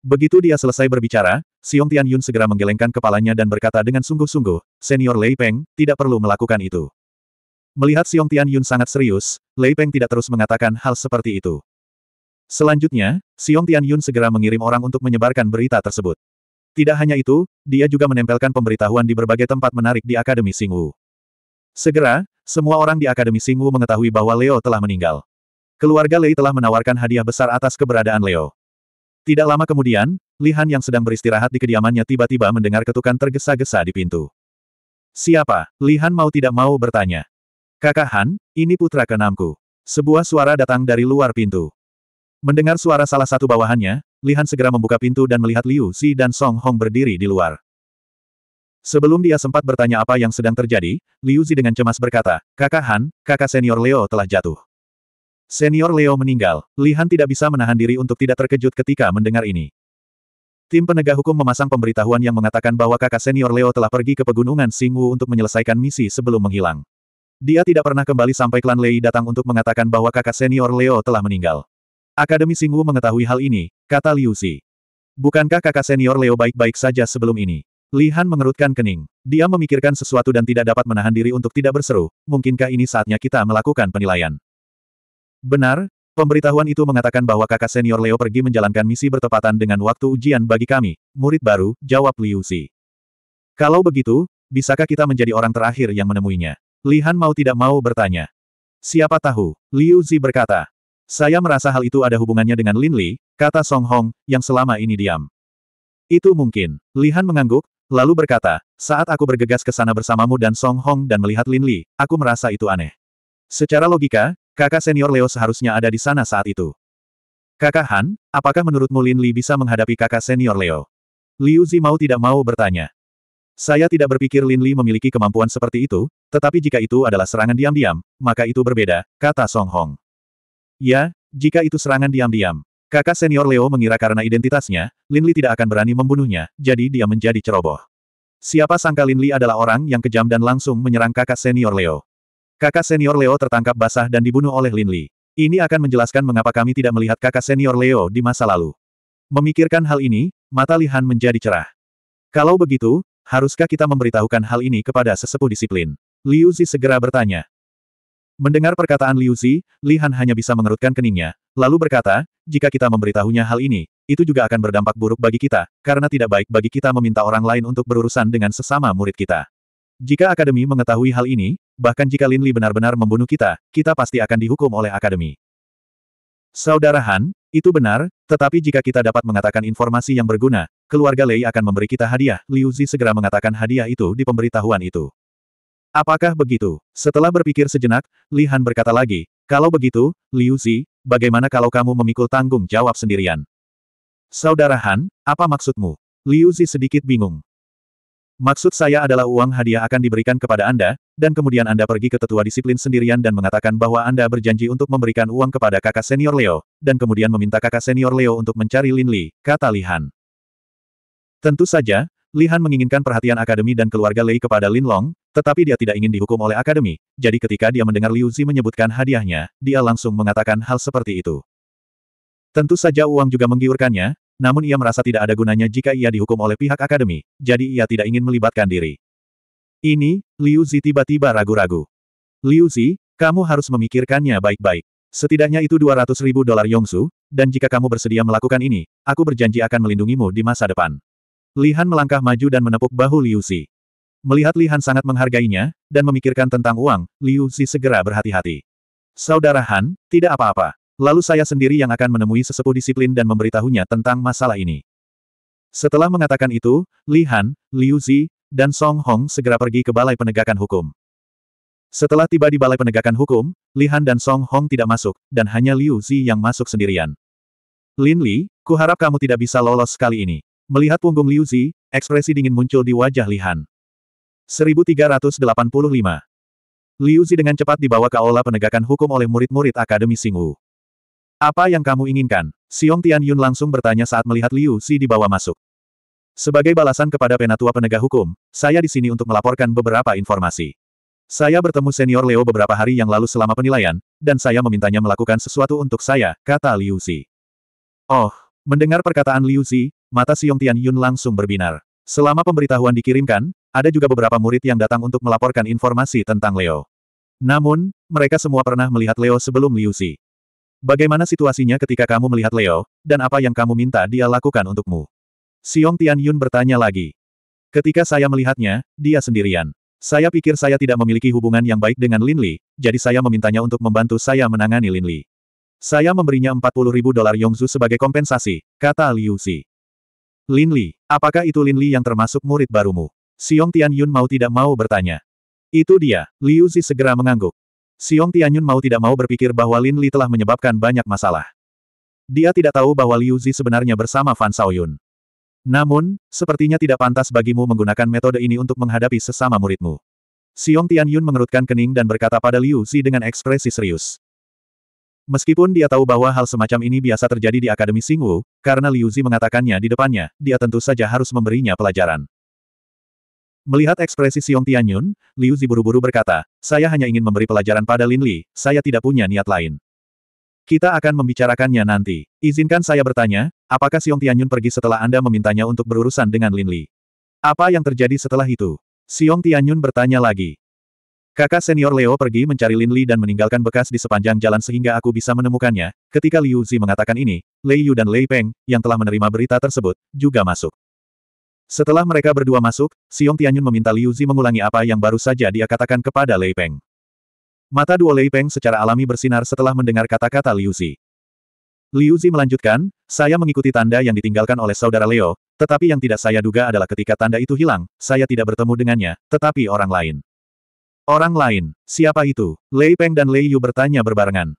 Begitu dia selesai berbicara, Xiong Yun segera menggelengkan kepalanya dan berkata dengan sungguh-sungguh, Senior Lei Peng, tidak perlu melakukan itu. Melihat Xiong Yun sangat serius, Lei Peng tidak terus mengatakan hal seperti itu. Selanjutnya, Xiong Yun segera mengirim orang untuk menyebarkan berita tersebut. Tidak hanya itu, dia juga menempelkan pemberitahuan di berbagai tempat menarik di Akademi Singwu. Segera, semua orang di Akademi Singwu mengetahui bahwa Leo telah meninggal. Keluarga Lei telah menawarkan hadiah besar atas keberadaan Leo. Tidak lama kemudian, Lihan yang sedang beristirahat di kediamannya tiba-tiba mendengar ketukan tergesa-gesa di pintu. Siapa? Lihan mau tidak mau bertanya. Kakak Han, ini putra keenamku. Sebuah suara datang dari luar pintu. Mendengar suara salah satu bawahannya, Lihan segera membuka pintu dan melihat Liu Xi dan Song Hong berdiri di luar. Sebelum dia sempat bertanya apa yang sedang terjadi, Liu Zi dengan cemas berkata, Kakak Han, kakak senior Leo telah jatuh. Senior Leo meninggal, Lihan tidak bisa menahan diri untuk tidak terkejut ketika mendengar ini. Tim penegak hukum memasang pemberitahuan yang mengatakan bahwa kakak senior Leo telah pergi ke pegunungan Singwu untuk menyelesaikan misi sebelum menghilang. Dia tidak pernah kembali sampai klan Lei datang untuk mengatakan bahwa kakak senior Leo telah meninggal. Akademi Singwu mengetahui hal ini, kata Liu Xi. Bukankah kakak senior Leo baik-baik saja sebelum ini? Li Han mengerutkan kening. Dia memikirkan sesuatu dan tidak dapat menahan diri untuk tidak berseru, mungkinkah ini saatnya kita melakukan penilaian? Benar, Pemberitahuan itu mengatakan bahwa kakak senior Leo pergi menjalankan misi bertepatan dengan waktu ujian bagi kami, murid baru, jawab Liu Xi. Kalau begitu, bisakah kita menjadi orang terakhir yang menemuinya? Lihan mau tidak mau bertanya. Siapa tahu, Liu Zi berkata. Saya merasa hal itu ada hubungannya dengan Lin Li, kata Song Hong, yang selama ini diam. Itu mungkin. Lihan mengangguk, lalu berkata, saat aku bergegas ke sana bersamamu dan Song Hong dan melihat Lin Li, aku merasa itu aneh. Secara logika, Kakak senior Leo seharusnya ada di sana saat itu. Kakak Han, apakah menurutmu Lin Li bisa menghadapi kakak senior Leo? Liu Zi mau tidak mau bertanya. Saya tidak berpikir Lin Li memiliki kemampuan seperti itu, tetapi jika itu adalah serangan diam-diam, maka itu berbeda, kata Song Hong. Ya, jika itu serangan diam-diam. Kakak senior Leo mengira karena identitasnya, Lin Li tidak akan berani membunuhnya, jadi dia menjadi ceroboh. Siapa sangka Lin Li adalah orang yang kejam dan langsung menyerang kakak senior Leo. Kakak senior Leo tertangkap basah dan dibunuh oleh Lin Li. Ini akan menjelaskan mengapa kami tidak melihat kakak senior Leo di masa lalu. Memikirkan hal ini, mata Lihan menjadi cerah. Kalau begitu, haruskah kita memberitahukan hal ini kepada sesepuh disiplin? Liu Zi segera bertanya. Mendengar perkataan Liu Zi, Lihan hanya bisa mengerutkan keningnya, lalu berkata, jika kita memberitahunya hal ini, itu juga akan berdampak buruk bagi kita, karena tidak baik bagi kita meminta orang lain untuk berurusan dengan sesama murid kita. Jika akademi mengetahui hal ini, Bahkan jika Lin Li benar-benar membunuh kita, kita pasti akan dihukum oleh Akademi. Saudara Han, itu benar, tetapi jika kita dapat mengatakan informasi yang berguna, keluarga Lei akan memberi kita hadiah. Liu Zi segera mengatakan hadiah itu di pemberitahuan itu. Apakah begitu? Setelah berpikir sejenak, Li Han berkata lagi, kalau begitu, Liu Zi, bagaimana kalau kamu memikul tanggung jawab sendirian? Saudara Han, apa maksudmu? Liu Zi sedikit bingung. Maksud saya adalah uang hadiah akan diberikan kepada Anda, dan kemudian Anda pergi ke tetua disiplin sendirian dan mengatakan bahwa Anda berjanji untuk memberikan uang kepada kakak senior Leo, dan kemudian meminta kakak senior Leo untuk mencari Lin Li, kata Li Han. Tentu saja, Li Han menginginkan perhatian akademi dan keluarga Lei kepada Lin Long, tetapi dia tidak ingin dihukum oleh akademi, jadi ketika dia mendengar Liu Zi menyebutkan hadiahnya, dia langsung mengatakan hal seperti itu. Tentu saja uang juga menggiurkannya, namun ia merasa tidak ada gunanya jika ia dihukum oleh pihak akademi, jadi ia tidak ingin melibatkan diri. Ini, Liu Zi tiba-tiba ragu-ragu. Liu Zi, kamu harus memikirkannya baik-baik. Setidaknya itu 200 ribu dolar Yongsu, dan jika kamu bersedia melakukan ini, aku berjanji akan melindungimu di masa depan. Lihan melangkah maju dan menepuk bahu Liu Zi. Melihat Lihan sangat menghargainya, dan memikirkan tentang uang, Liu Zi segera berhati-hati. Saudara Han, tidak apa-apa. Lalu saya sendiri yang akan menemui sesepuh disiplin dan memberitahunya tentang masalah ini. Setelah mengatakan itu, Li Han, Liu Zi, dan Song Hong segera pergi ke Balai Penegakan Hukum. Setelah tiba di Balai Penegakan Hukum, Li Han dan Song Hong tidak masuk, dan hanya Liu Zi yang masuk sendirian. Lin Li, ku harap kamu tidak bisa lolos sekali ini. Melihat punggung Liu Zi, ekspresi dingin muncul di wajah Li Han. 1385 Liu Zi dengan cepat dibawa ke aula penegakan hukum oleh murid-murid Akademi Singwu. Apa yang kamu inginkan? Xiong Tian Yun langsung bertanya saat melihat Liu Si dibawa masuk. Sebagai balasan kepada penatua penegak hukum, saya di sini untuk melaporkan beberapa informasi. Saya bertemu senior Leo beberapa hari yang lalu selama penilaian, dan saya memintanya melakukan sesuatu untuk saya, kata Liu Si. Oh, mendengar perkataan Liu Si, mata Xiong Tian Yun langsung berbinar. Selama pemberitahuan dikirimkan, ada juga beberapa murid yang datang untuk melaporkan informasi tentang Leo. Namun, mereka semua pernah melihat Leo sebelum Liu Si. Bagaimana situasinya ketika kamu melihat Leo, dan apa yang kamu minta dia lakukan untukmu? Tian Yun bertanya lagi. Ketika saya melihatnya, dia sendirian. Saya pikir saya tidak memiliki hubungan yang baik dengan Lin Li, jadi saya memintanya untuk membantu saya menangani Lin Li. Saya memberinya 40 ribu dolar Yongzu sebagai kompensasi, kata Liu Xi. Lin Li, apakah itu Lin Li yang termasuk murid barumu? Tian Yun mau tidak mau bertanya. Itu dia, Liu Xi segera mengangguk. Xiong Tianyun mau tidak mau berpikir bahwa Lin Li telah menyebabkan banyak masalah. Dia tidak tahu bahwa Liu Zi sebenarnya bersama Fan Xiaoyun. Namun, sepertinya tidak pantas bagimu menggunakan metode ini untuk menghadapi sesama muridmu. Xiong Tianyun mengerutkan kening dan berkata pada Liu Zi dengan ekspresi serius. Meskipun dia tahu bahwa hal semacam ini biasa terjadi di Akademi Singwu, karena Liu Zi mengatakannya di depannya, dia tentu saja harus memberinya pelajaran. Melihat ekspresi Xiong Tianyun, Liu Zi buru-buru berkata, saya hanya ingin memberi pelajaran pada Lin Li, saya tidak punya niat lain. Kita akan membicarakannya nanti. Izinkan saya bertanya, apakah Xiong Tianyun pergi setelah Anda memintanya untuk berurusan dengan Lin Li? Apa yang terjadi setelah itu? Xiong Tianyun bertanya lagi. Kakak senior Leo pergi mencari Lin Li dan meninggalkan bekas di sepanjang jalan sehingga aku bisa menemukannya. Ketika Liu Zi mengatakan ini, Lei Yu dan Lei Peng, yang telah menerima berita tersebut, juga masuk. Setelah mereka berdua masuk, Xiong Tianyun meminta Liu Zi mengulangi apa yang baru saja dia katakan kepada Lei Peng. Mata duo Lei Peng secara alami bersinar setelah mendengar kata-kata Liu Zi. Liu Zi melanjutkan, saya mengikuti tanda yang ditinggalkan oleh saudara Leo, tetapi yang tidak saya duga adalah ketika tanda itu hilang, saya tidak bertemu dengannya, tetapi orang lain. Orang lain, siapa itu? Lei Peng dan Lei Yu bertanya berbarengan.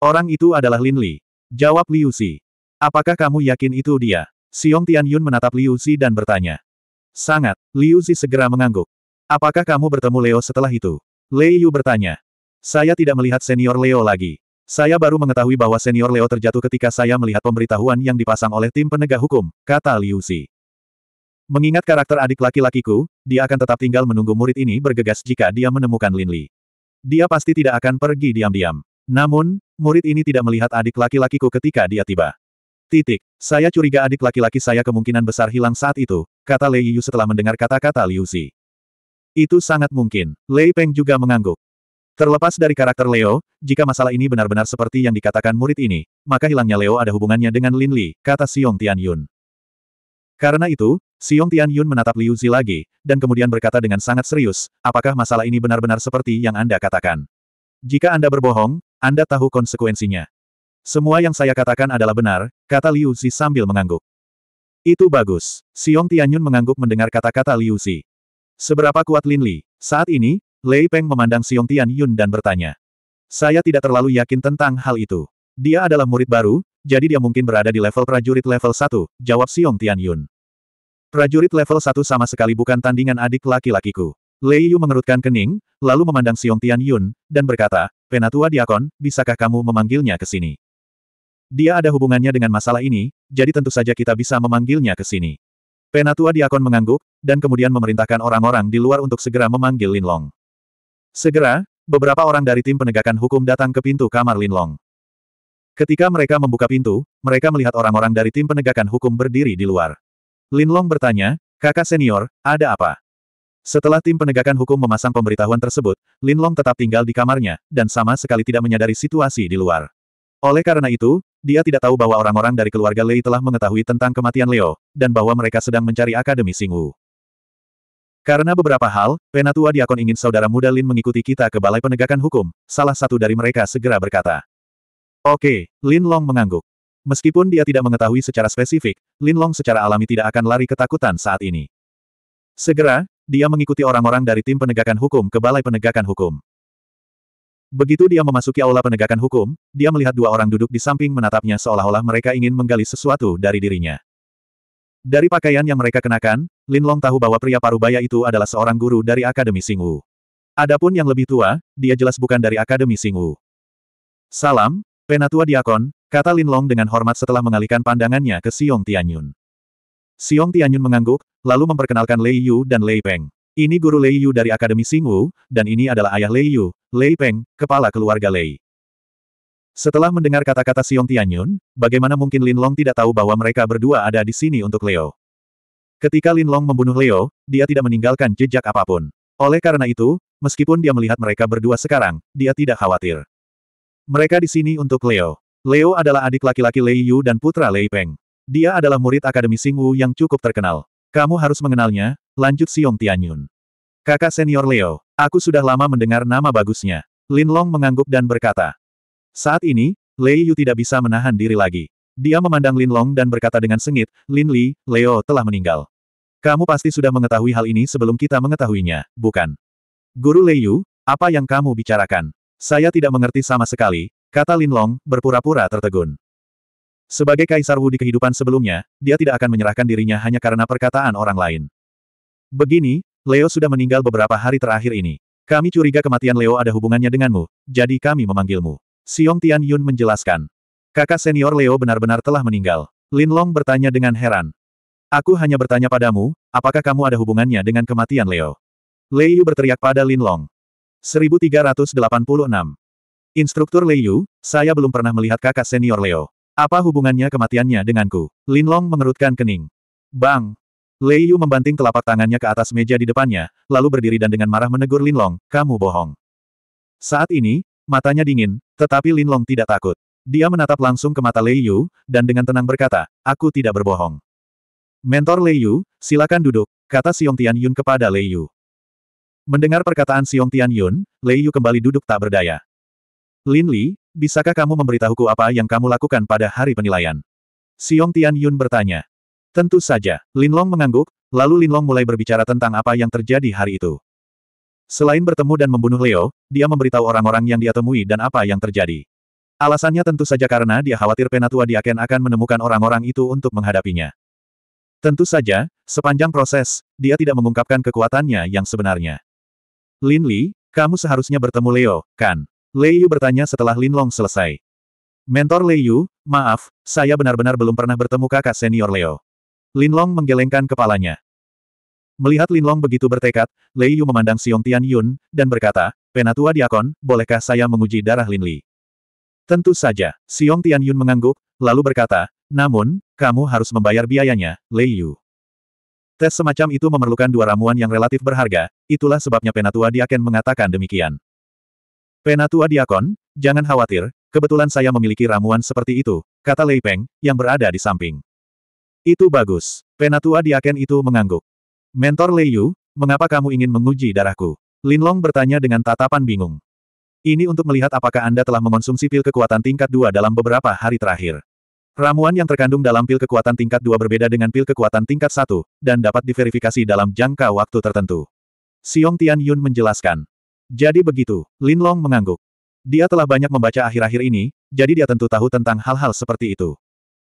Orang itu adalah Lin Li. Jawab Liu Zi. Apakah kamu yakin itu dia? Xiong Tianyun menatap Liu Zi dan bertanya. Sangat, Liu Zi segera mengangguk. Apakah kamu bertemu Leo setelah itu? Lei Yu bertanya. Saya tidak melihat senior Leo lagi. Saya baru mengetahui bahwa senior Leo terjatuh ketika saya melihat pemberitahuan yang dipasang oleh tim penegak hukum, kata Liu Zi. Mengingat karakter adik laki-lakiku, dia akan tetap tinggal menunggu murid ini bergegas jika dia menemukan Lin Li. Dia pasti tidak akan pergi diam-diam. Namun, murid ini tidak melihat adik laki-lakiku ketika dia tiba. Titik. Saya curiga adik laki-laki saya kemungkinan besar hilang saat itu, kata Lei Yu setelah mendengar kata-kata Liu Zi. Itu sangat mungkin. Lei Peng juga mengangguk. Terlepas dari karakter Leo, jika masalah ini benar-benar seperti yang dikatakan murid ini, maka hilangnya Leo ada hubungannya dengan Lin Li, kata Xiong Tian Yun. Karena itu, Xiong Tian Yun menatap Liu Zi lagi, dan kemudian berkata dengan sangat serius, apakah masalah ini benar-benar seperti yang Anda katakan? Jika Anda berbohong, Anda tahu konsekuensinya. Semua yang saya katakan adalah benar, kata Liu Zi sambil mengangguk. Itu bagus. Xiong Tianyun mengangguk mendengar kata-kata Liu Zi. Seberapa kuat Lin Li? Saat ini, Lei Peng memandang Xiong Tianyun dan bertanya. Saya tidak terlalu yakin tentang hal itu. Dia adalah murid baru, jadi dia mungkin berada di level prajurit level 1, jawab Xiong Tianyun. Prajurit level 1 sama sekali bukan tandingan adik laki-lakiku. Lei Yu mengerutkan kening, lalu memandang Xiong Tianyun, dan berkata, Penatua Diakon, bisakah kamu memanggilnya ke sini? Dia ada hubungannya dengan masalah ini, jadi tentu saja kita bisa memanggilnya ke sini. Penatua Diakon mengangguk, dan kemudian memerintahkan orang-orang di luar untuk segera memanggil Lin Long. Segera, beberapa orang dari tim penegakan hukum datang ke pintu kamar Lin Long. Ketika mereka membuka pintu, mereka melihat orang-orang dari tim penegakan hukum berdiri di luar. Lin Long bertanya, kakak senior, ada apa? Setelah tim penegakan hukum memasang pemberitahuan tersebut, Lin Long tetap tinggal di kamarnya, dan sama sekali tidak menyadari situasi di luar. Oleh karena itu, dia tidak tahu bahwa orang-orang dari keluarga Lei telah mengetahui tentang kematian Leo, dan bahwa mereka sedang mencari Akademi Singwu. Karena beberapa hal, penatua diakon ingin saudara muda Lin mengikuti kita ke Balai Penegakan Hukum, salah satu dari mereka segera berkata. Oke, Lin Long mengangguk. Meskipun dia tidak mengetahui secara spesifik, Lin Long secara alami tidak akan lari ketakutan saat ini. Segera, dia mengikuti orang-orang dari tim penegakan hukum ke Balai Penegakan Hukum. Begitu dia memasuki aula penegakan hukum, dia melihat dua orang duduk di samping menatapnya seolah-olah mereka ingin menggali sesuatu dari dirinya. Dari pakaian yang mereka kenakan, Lin Long tahu bahwa pria parubaya itu adalah seorang guru dari Akademi Singwu. Adapun yang lebih tua, dia jelas bukan dari Akademi Singwu. Salam, Penatua Diakon, kata Lin Long dengan hormat setelah mengalihkan pandangannya ke Siong Tianyun. Siong Tianyun mengangguk, lalu memperkenalkan Lei Yu dan Lei Peng. Ini guru Lei Yu dari Akademi Singwu, dan ini adalah ayah Lei Yu, Lei Peng, kepala keluarga Lei. Setelah mendengar kata-kata Tian Tianyun, bagaimana mungkin Lin Long tidak tahu bahwa mereka berdua ada di sini untuk Leo. Ketika Lin Long membunuh Leo, dia tidak meninggalkan jejak apapun. Oleh karena itu, meskipun dia melihat mereka berdua sekarang, dia tidak khawatir. Mereka di sini untuk Leo. Leo adalah adik laki-laki Lei Yu dan putra Lei Peng. Dia adalah murid Akademi Sing Wu yang cukup terkenal. Kamu harus mengenalnya, lanjut Tian Tianyun. Kakak senior Leo, Aku sudah lama mendengar nama bagusnya. Lin Long mengangguk dan berkata. Saat ini, Lei Yu tidak bisa menahan diri lagi. Dia memandang Lin Long dan berkata dengan sengit, Lin Li, Leo telah meninggal. Kamu pasti sudah mengetahui hal ini sebelum kita mengetahuinya, bukan? Guru Lei Yu, apa yang kamu bicarakan? Saya tidak mengerti sama sekali, kata Lin Long, berpura-pura tertegun. Sebagai Kaisar Wu di kehidupan sebelumnya, dia tidak akan menyerahkan dirinya hanya karena perkataan orang lain. Begini, Leo sudah meninggal beberapa hari terakhir ini. Kami curiga kematian Leo ada hubungannya denganmu, jadi kami memanggilmu. Xiong Tian Yun menjelaskan. Kakak senior Leo benar-benar telah meninggal. Lin Long bertanya dengan heran. Aku hanya bertanya padamu, apakah kamu ada hubungannya dengan kematian Leo? Lei Yu berteriak pada Lin Long. 1386. Instruktur Lei Yu, saya belum pernah melihat kakak senior Leo. Apa hubungannya kematiannya denganku? Lin Long mengerutkan kening. Bang, Lei Yu membanting telapak tangannya ke atas meja di depannya, lalu berdiri dan dengan marah menegur Lin Long, kamu bohong. Saat ini, matanya dingin, tetapi Lin Long tidak takut. Dia menatap langsung ke mata Lei Yu, dan dengan tenang berkata, aku tidak berbohong. Mentor Lei Yu, silakan duduk, kata Siong Tian Yun kepada Lei Yu. Mendengar perkataan Siong Tian Yun, Lei Yu kembali duduk tak berdaya. Lin Li, bisakah kamu memberitahuku apa yang kamu lakukan pada hari penilaian? Siong Tian Yun bertanya. Tentu saja, Linlong mengangguk, lalu Linlong mulai berbicara tentang apa yang terjadi hari itu. Selain bertemu dan membunuh Leo, dia memberitahu orang-orang yang dia temui dan apa yang terjadi. Alasannya tentu saja karena dia khawatir Penatua Diaken akan menemukan orang-orang itu untuk menghadapinya. Tentu saja, sepanjang proses, dia tidak mengungkapkan kekuatannya yang sebenarnya. Lin Li, kamu seharusnya bertemu Leo, kan? Lei Yu bertanya setelah Lin Long selesai. Mentor Lei Yu, maaf, saya benar-benar belum pernah bertemu kakak senior Leo. Linlong menggelengkan kepalanya. Melihat Linlong begitu bertekad, Lei Yu memandang Xiong Tian Yun, dan berkata, Penatua Diakon, bolehkah saya menguji darah Lin Li? Tentu saja, Xiong Tian Yun mengangguk, lalu berkata, namun, kamu harus membayar biayanya, Lei Yu. Tes semacam itu memerlukan dua ramuan yang relatif berharga, itulah sebabnya Penatua Diakon mengatakan demikian. Penatua Diakon, jangan khawatir, kebetulan saya memiliki ramuan seperti itu, kata Lei Peng, yang berada di samping. Itu bagus. Penatua Diaken itu mengangguk. Mentor Lei Yu, mengapa kamu ingin menguji darahku? Linlong bertanya dengan tatapan bingung. Ini untuk melihat apakah Anda telah mengonsumsi pil kekuatan tingkat dua dalam beberapa hari terakhir. Ramuan yang terkandung dalam pil kekuatan tingkat dua berbeda dengan pil kekuatan tingkat satu, dan dapat diverifikasi dalam jangka waktu tertentu. Siong Tian Yun menjelaskan. Jadi begitu, Lin Long mengangguk. Dia telah banyak membaca akhir-akhir ini, jadi dia tentu tahu tentang hal-hal seperti itu.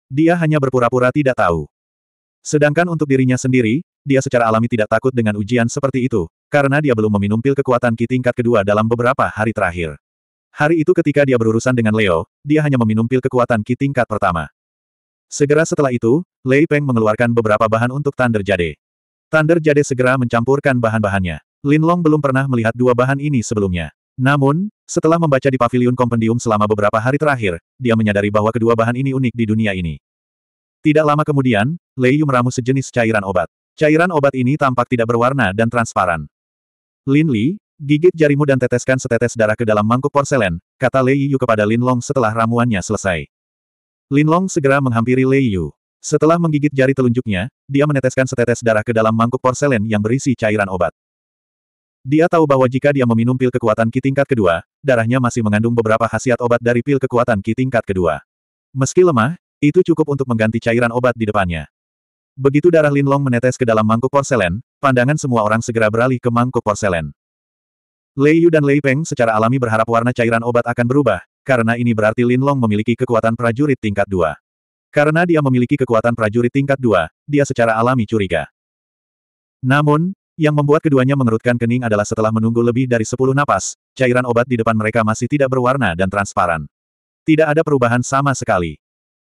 Dia hanya berpura-pura tidak tahu. Sedangkan untuk dirinya sendiri, dia secara alami tidak takut dengan ujian seperti itu, karena dia belum meminum pil kekuatan Ki tingkat kedua dalam beberapa hari terakhir. Hari itu ketika dia berurusan dengan Leo, dia hanya meminum pil kekuatan Ki tingkat pertama. Segera setelah itu, Lei Peng mengeluarkan beberapa bahan untuk Thunder Jade. Thunder Jade segera mencampurkan bahan-bahannya. Lin Long belum pernah melihat dua bahan ini sebelumnya. Namun, setelah membaca di pavilion Kompendium selama beberapa hari terakhir, dia menyadari bahwa kedua bahan ini unik di dunia ini. Tidak lama kemudian, Lei Yu meramu sejenis cairan obat. Cairan obat ini tampak tidak berwarna dan transparan. Lin Li, gigit jarimu dan teteskan setetes darah ke dalam mangkuk porselen, kata Lei Yu kepada Lin Long setelah ramuannya selesai. Lin Long segera menghampiri Lei Yu. Setelah menggigit jari telunjuknya, dia meneteskan setetes darah ke dalam mangkuk porselen yang berisi cairan obat. Dia tahu bahwa jika dia meminum pil kekuatan Ki tingkat kedua, darahnya masih mengandung beberapa khasiat obat dari pil kekuatan Ki tingkat kedua. Meski lemah, itu cukup untuk mengganti cairan obat di depannya. Begitu darah Linlong menetes ke dalam mangkuk porselen, pandangan semua orang segera beralih ke mangkuk porselen. Lei Yu dan Lei Peng secara alami berharap warna cairan obat akan berubah, karena ini berarti Linlong memiliki kekuatan prajurit tingkat 2. Karena dia memiliki kekuatan prajurit tingkat 2, dia secara alami curiga. Namun, yang membuat keduanya mengerutkan kening adalah setelah menunggu lebih dari 10 napas, cairan obat di depan mereka masih tidak berwarna dan transparan. Tidak ada perubahan sama sekali.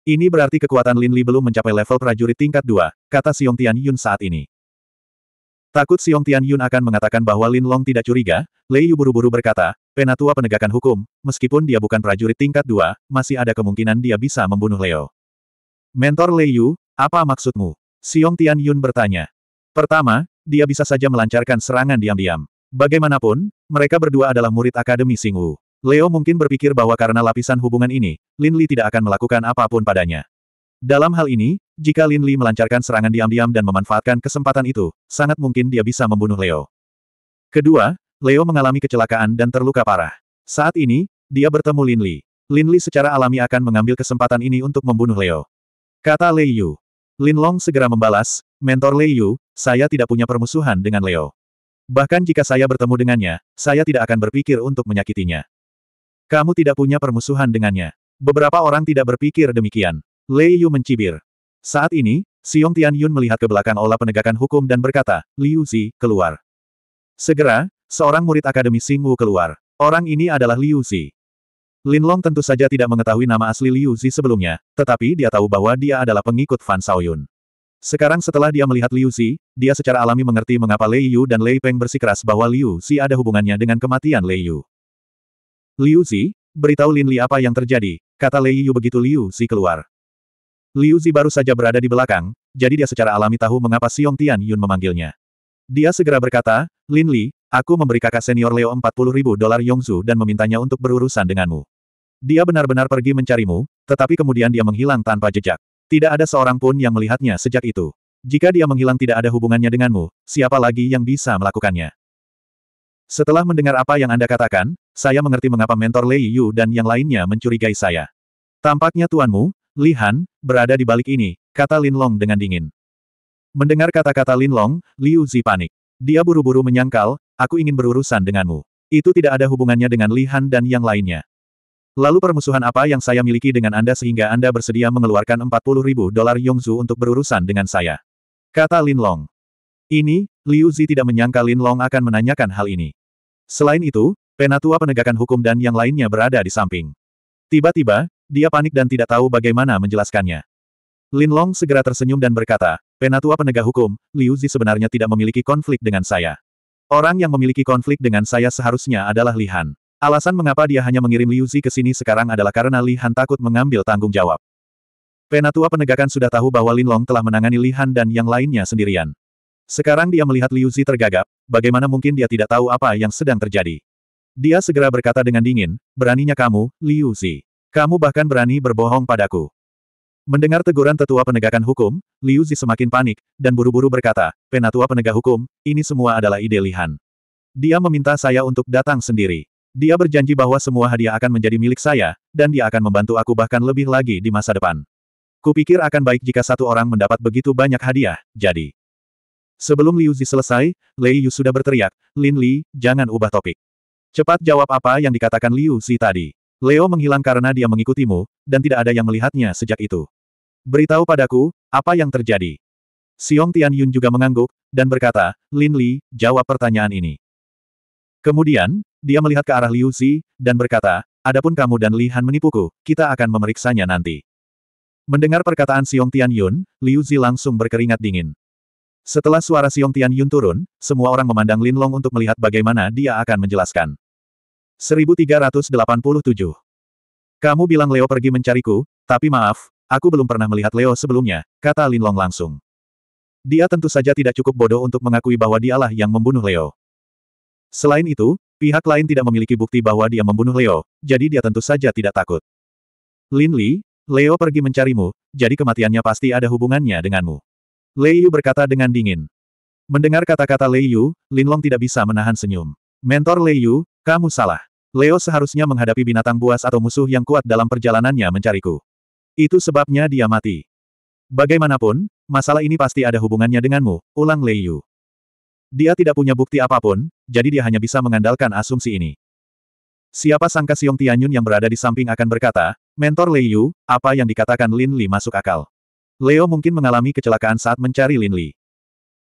Ini berarti kekuatan Lin Li belum mencapai level prajurit tingkat 2, kata Xiong Tian Yun saat ini. Takut Xiong Tian Yun akan mengatakan bahwa Lin Long tidak curiga, Lei Yu buru-buru berkata, penatua penegakan hukum, meskipun dia bukan prajurit tingkat 2, masih ada kemungkinan dia bisa membunuh Leo. Mentor Lei Yu, apa maksudmu? Xiong Tian Yun bertanya. Pertama, dia bisa saja melancarkan serangan diam-diam. Bagaimanapun, mereka berdua adalah murid Akademi Singu. Leo mungkin berpikir bahwa karena lapisan hubungan ini, Lin Li tidak akan melakukan apapun padanya. Dalam hal ini, jika Lin Li melancarkan serangan diam-diam dan memanfaatkan kesempatan itu, sangat mungkin dia bisa membunuh Leo. Kedua, Leo mengalami kecelakaan dan terluka parah. Saat ini, dia bertemu Lin Li. Lin Li secara alami akan mengambil kesempatan ini untuk membunuh Leo. Kata Lei Yu. Lin Long segera membalas, Mentor Lei Yu, saya tidak punya permusuhan dengan Leo. Bahkan jika saya bertemu dengannya, saya tidak akan berpikir untuk menyakitinya. Kamu tidak punya permusuhan dengannya. Beberapa orang tidak berpikir demikian. Lei Yu mencibir. Saat ini, Tian Yun melihat ke belakang olah penegakan hukum dan berkata, Liu Zi, keluar. Segera, seorang murid Akademi Wu keluar. Orang ini adalah Liu Zi. Lin Long tentu saja tidak mengetahui nama asli Liu Zi sebelumnya, tetapi dia tahu bahwa dia adalah pengikut Fan Xiaoyun. Sekarang setelah dia melihat Liu Zi, dia secara alami mengerti mengapa Lei Yu dan Lei Peng bersikeras bahwa Liu Zi ada hubungannya dengan kematian Lei Yu. Liu Zi, beritahu Lin Li apa yang terjadi, kata Lei Yu begitu Liu Zi keluar. Liu Zi baru saja berada di belakang, jadi dia secara alami tahu mengapa Xiong Tian Yun memanggilnya. Dia segera berkata, Lin Li, aku memberi kakak senior Leo 40 ribu dolar Yongzu dan memintanya untuk berurusan denganmu. Dia benar-benar pergi mencarimu, tetapi kemudian dia menghilang tanpa jejak. Tidak ada seorang pun yang melihatnya sejak itu. Jika dia menghilang tidak ada hubungannya denganmu, siapa lagi yang bisa melakukannya? Setelah mendengar apa yang Anda katakan, saya mengerti mengapa mentor Lei Yu dan yang lainnya mencurigai saya. Tampaknya tuanmu, Li Han, berada di balik ini, kata Lin Long dengan dingin. Mendengar kata-kata Lin Long, Liu Zi panik. Dia buru-buru menyangkal, aku ingin berurusan denganmu. Itu tidak ada hubungannya dengan Li Han dan yang lainnya. Lalu permusuhan apa yang saya miliki dengan Anda sehingga Anda bersedia mengeluarkan 40 ribu dolar Yongzu untuk berurusan dengan saya? Kata Lin Long. Ini, Liu Zi tidak menyangka Lin Long akan menanyakan hal ini. Selain itu, penatua penegakan hukum dan yang lainnya berada di samping. Tiba-tiba, dia panik dan tidak tahu bagaimana menjelaskannya. Lin Long segera tersenyum dan berkata, Penatua penegak hukum, Liu Zi sebenarnya tidak memiliki konflik dengan saya. Orang yang memiliki konflik dengan saya seharusnya adalah Li Han. Alasan mengapa dia hanya mengirim Liu Zi ke sini sekarang adalah karena Li Han takut mengambil tanggung jawab. Penatua penegakan sudah tahu bahwa Lin Long telah menangani Li Han dan yang lainnya sendirian. Sekarang dia melihat Liu Zi tergagap, bagaimana mungkin dia tidak tahu apa yang sedang terjadi. Dia segera berkata dengan dingin, beraninya kamu, Liu Zi. Kamu bahkan berani berbohong padaku. Mendengar teguran tetua penegakan hukum, Liu Zi semakin panik, dan buru-buru berkata, Penatua penegak hukum, ini semua adalah ide Lihan. Dia meminta saya untuk datang sendiri. Dia berjanji bahwa semua hadiah akan menjadi milik saya, dan dia akan membantu aku bahkan lebih lagi di masa depan. Kupikir akan baik jika satu orang mendapat begitu banyak hadiah, jadi. Sebelum Liu Zi selesai, Lei Yu sudah berteriak, Lin Li, jangan ubah topik. Cepat jawab apa yang dikatakan Liu Zi tadi. Leo menghilang karena dia mengikutimu, dan tidak ada yang melihatnya sejak itu. Beritahu padaku, apa yang terjadi. Xiong Tian Yun juga mengangguk, dan berkata, Lin Li, jawab pertanyaan ini. Kemudian, dia melihat ke arah Liu Zi, dan berkata, Adapun kamu dan Li Han menipuku, kita akan memeriksanya nanti. Mendengar perkataan Xiong Tian Yun, Liu Zi langsung berkeringat dingin. Setelah suara Siong Tian Yun turun, semua orang memandang Lin Long untuk melihat bagaimana dia akan menjelaskan. 1387. Kamu bilang Leo pergi mencariku, tapi maaf, aku belum pernah melihat Leo sebelumnya, kata Lin Long langsung. Dia tentu saja tidak cukup bodoh untuk mengakui bahwa dialah yang membunuh Leo. Selain itu, pihak lain tidak memiliki bukti bahwa dia membunuh Leo, jadi dia tentu saja tidak takut. Lin Li, Leo pergi mencarimu, jadi kematiannya pasti ada hubungannya denganmu. Lei Yu berkata dengan dingin. Mendengar kata-kata Lei Yu, Long tidak bisa menahan senyum. Mentor Lei Yu, kamu salah. Leo seharusnya menghadapi binatang buas atau musuh yang kuat dalam perjalanannya mencariku. Itu sebabnya dia mati. Bagaimanapun, masalah ini pasti ada hubungannya denganmu, ulang Lei Yu. Dia tidak punya bukti apapun, jadi dia hanya bisa mengandalkan asumsi ini. Siapa sangka Siong Tianyun yang berada di samping akan berkata, Mentor Lei Yu, apa yang dikatakan Lin Li masuk akal. Leo mungkin mengalami kecelakaan saat mencari Lin Li.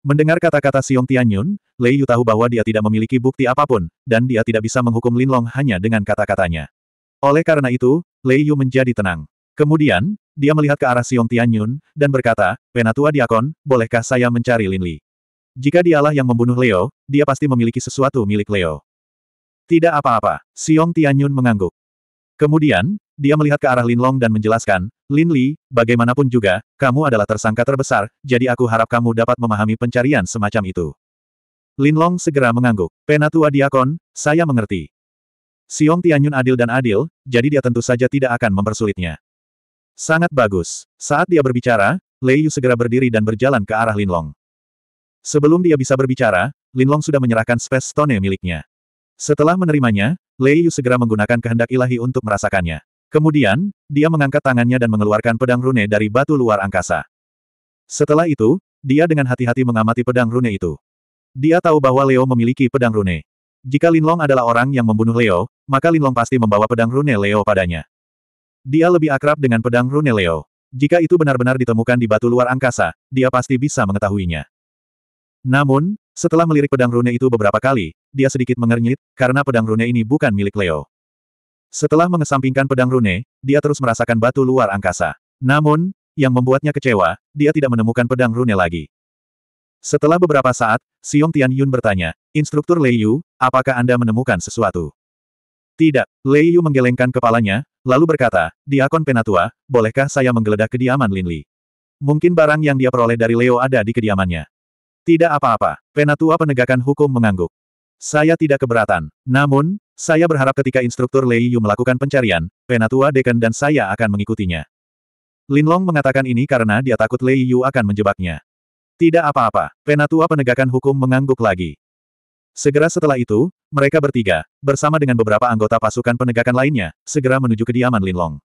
Mendengar kata-kata Siong Tianyun, Lei Yu tahu bahwa dia tidak memiliki bukti apapun, dan dia tidak bisa menghukum Lin Long hanya dengan kata-katanya. Oleh karena itu, Lei Yu menjadi tenang. Kemudian, dia melihat ke arah Siong Tianyun, dan berkata, Penatua Diakon, bolehkah saya mencari Lin Li? Jika dialah yang membunuh Leo, dia pasti memiliki sesuatu milik Leo. Tidak apa-apa, Siong Tianyun mengangguk. Kemudian, dia melihat ke arah Lin Long dan menjelaskan, Lin Li, bagaimanapun juga, kamu adalah tersangka terbesar, jadi aku harap kamu dapat memahami pencarian semacam itu. Lin Long segera mengangguk. Penatua Diakon, saya mengerti. Siong Tianyun adil dan adil, jadi dia tentu saja tidak akan mempersulitnya. Sangat bagus. Saat dia berbicara, Lei Yu segera berdiri dan berjalan ke arah Lin Long. Sebelum dia bisa berbicara, Lin Long sudah menyerahkan Space Stone miliknya. Setelah menerimanya, Lei Yu segera menggunakan kehendak ilahi untuk merasakannya. Kemudian, dia mengangkat tangannya dan mengeluarkan pedang rune dari batu luar angkasa. Setelah itu, dia dengan hati-hati mengamati pedang rune itu. Dia tahu bahwa Leo memiliki pedang rune. Jika Linlong adalah orang yang membunuh Leo, maka Linlong pasti membawa pedang rune Leo padanya. Dia lebih akrab dengan pedang rune Leo. Jika itu benar-benar ditemukan di batu luar angkasa, dia pasti bisa mengetahuinya. Namun, setelah melirik pedang rune itu beberapa kali, dia sedikit mengernyit, karena pedang rune ini bukan milik Leo. Setelah mengesampingkan pedang rune, dia terus merasakan batu luar angkasa. Namun, yang membuatnya kecewa, dia tidak menemukan pedang rune lagi. Setelah beberapa saat, Siung Tian Yun bertanya, Instruktur Lei Yu, apakah Anda menemukan sesuatu? Tidak, Lei Yu menggelengkan kepalanya, lalu berkata, Diakon Penatua, bolehkah saya menggeledah kediaman Lin Li? Mungkin barang yang dia peroleh dari Leo ada di kediamannya. Tidak apa-apa, Penatua penegakan hukum mengangguk. Saya tidak keberatan. Namun, saya berharap ketika instruktur Lei Yu melakukan pencarian, Penatua Deken dan saya akan mengikutinya. Linlong mengatakan ini karena dia takut Lei Yu akan menjebaknya. Tidak apa-apa, Penatua penegakan hukum mengangguk lagi. Segera setelah itu, mereka bertiga, bersama dengan beberapa anggota pasukan penegakan lainnya, segera menuju kediaman Linlong.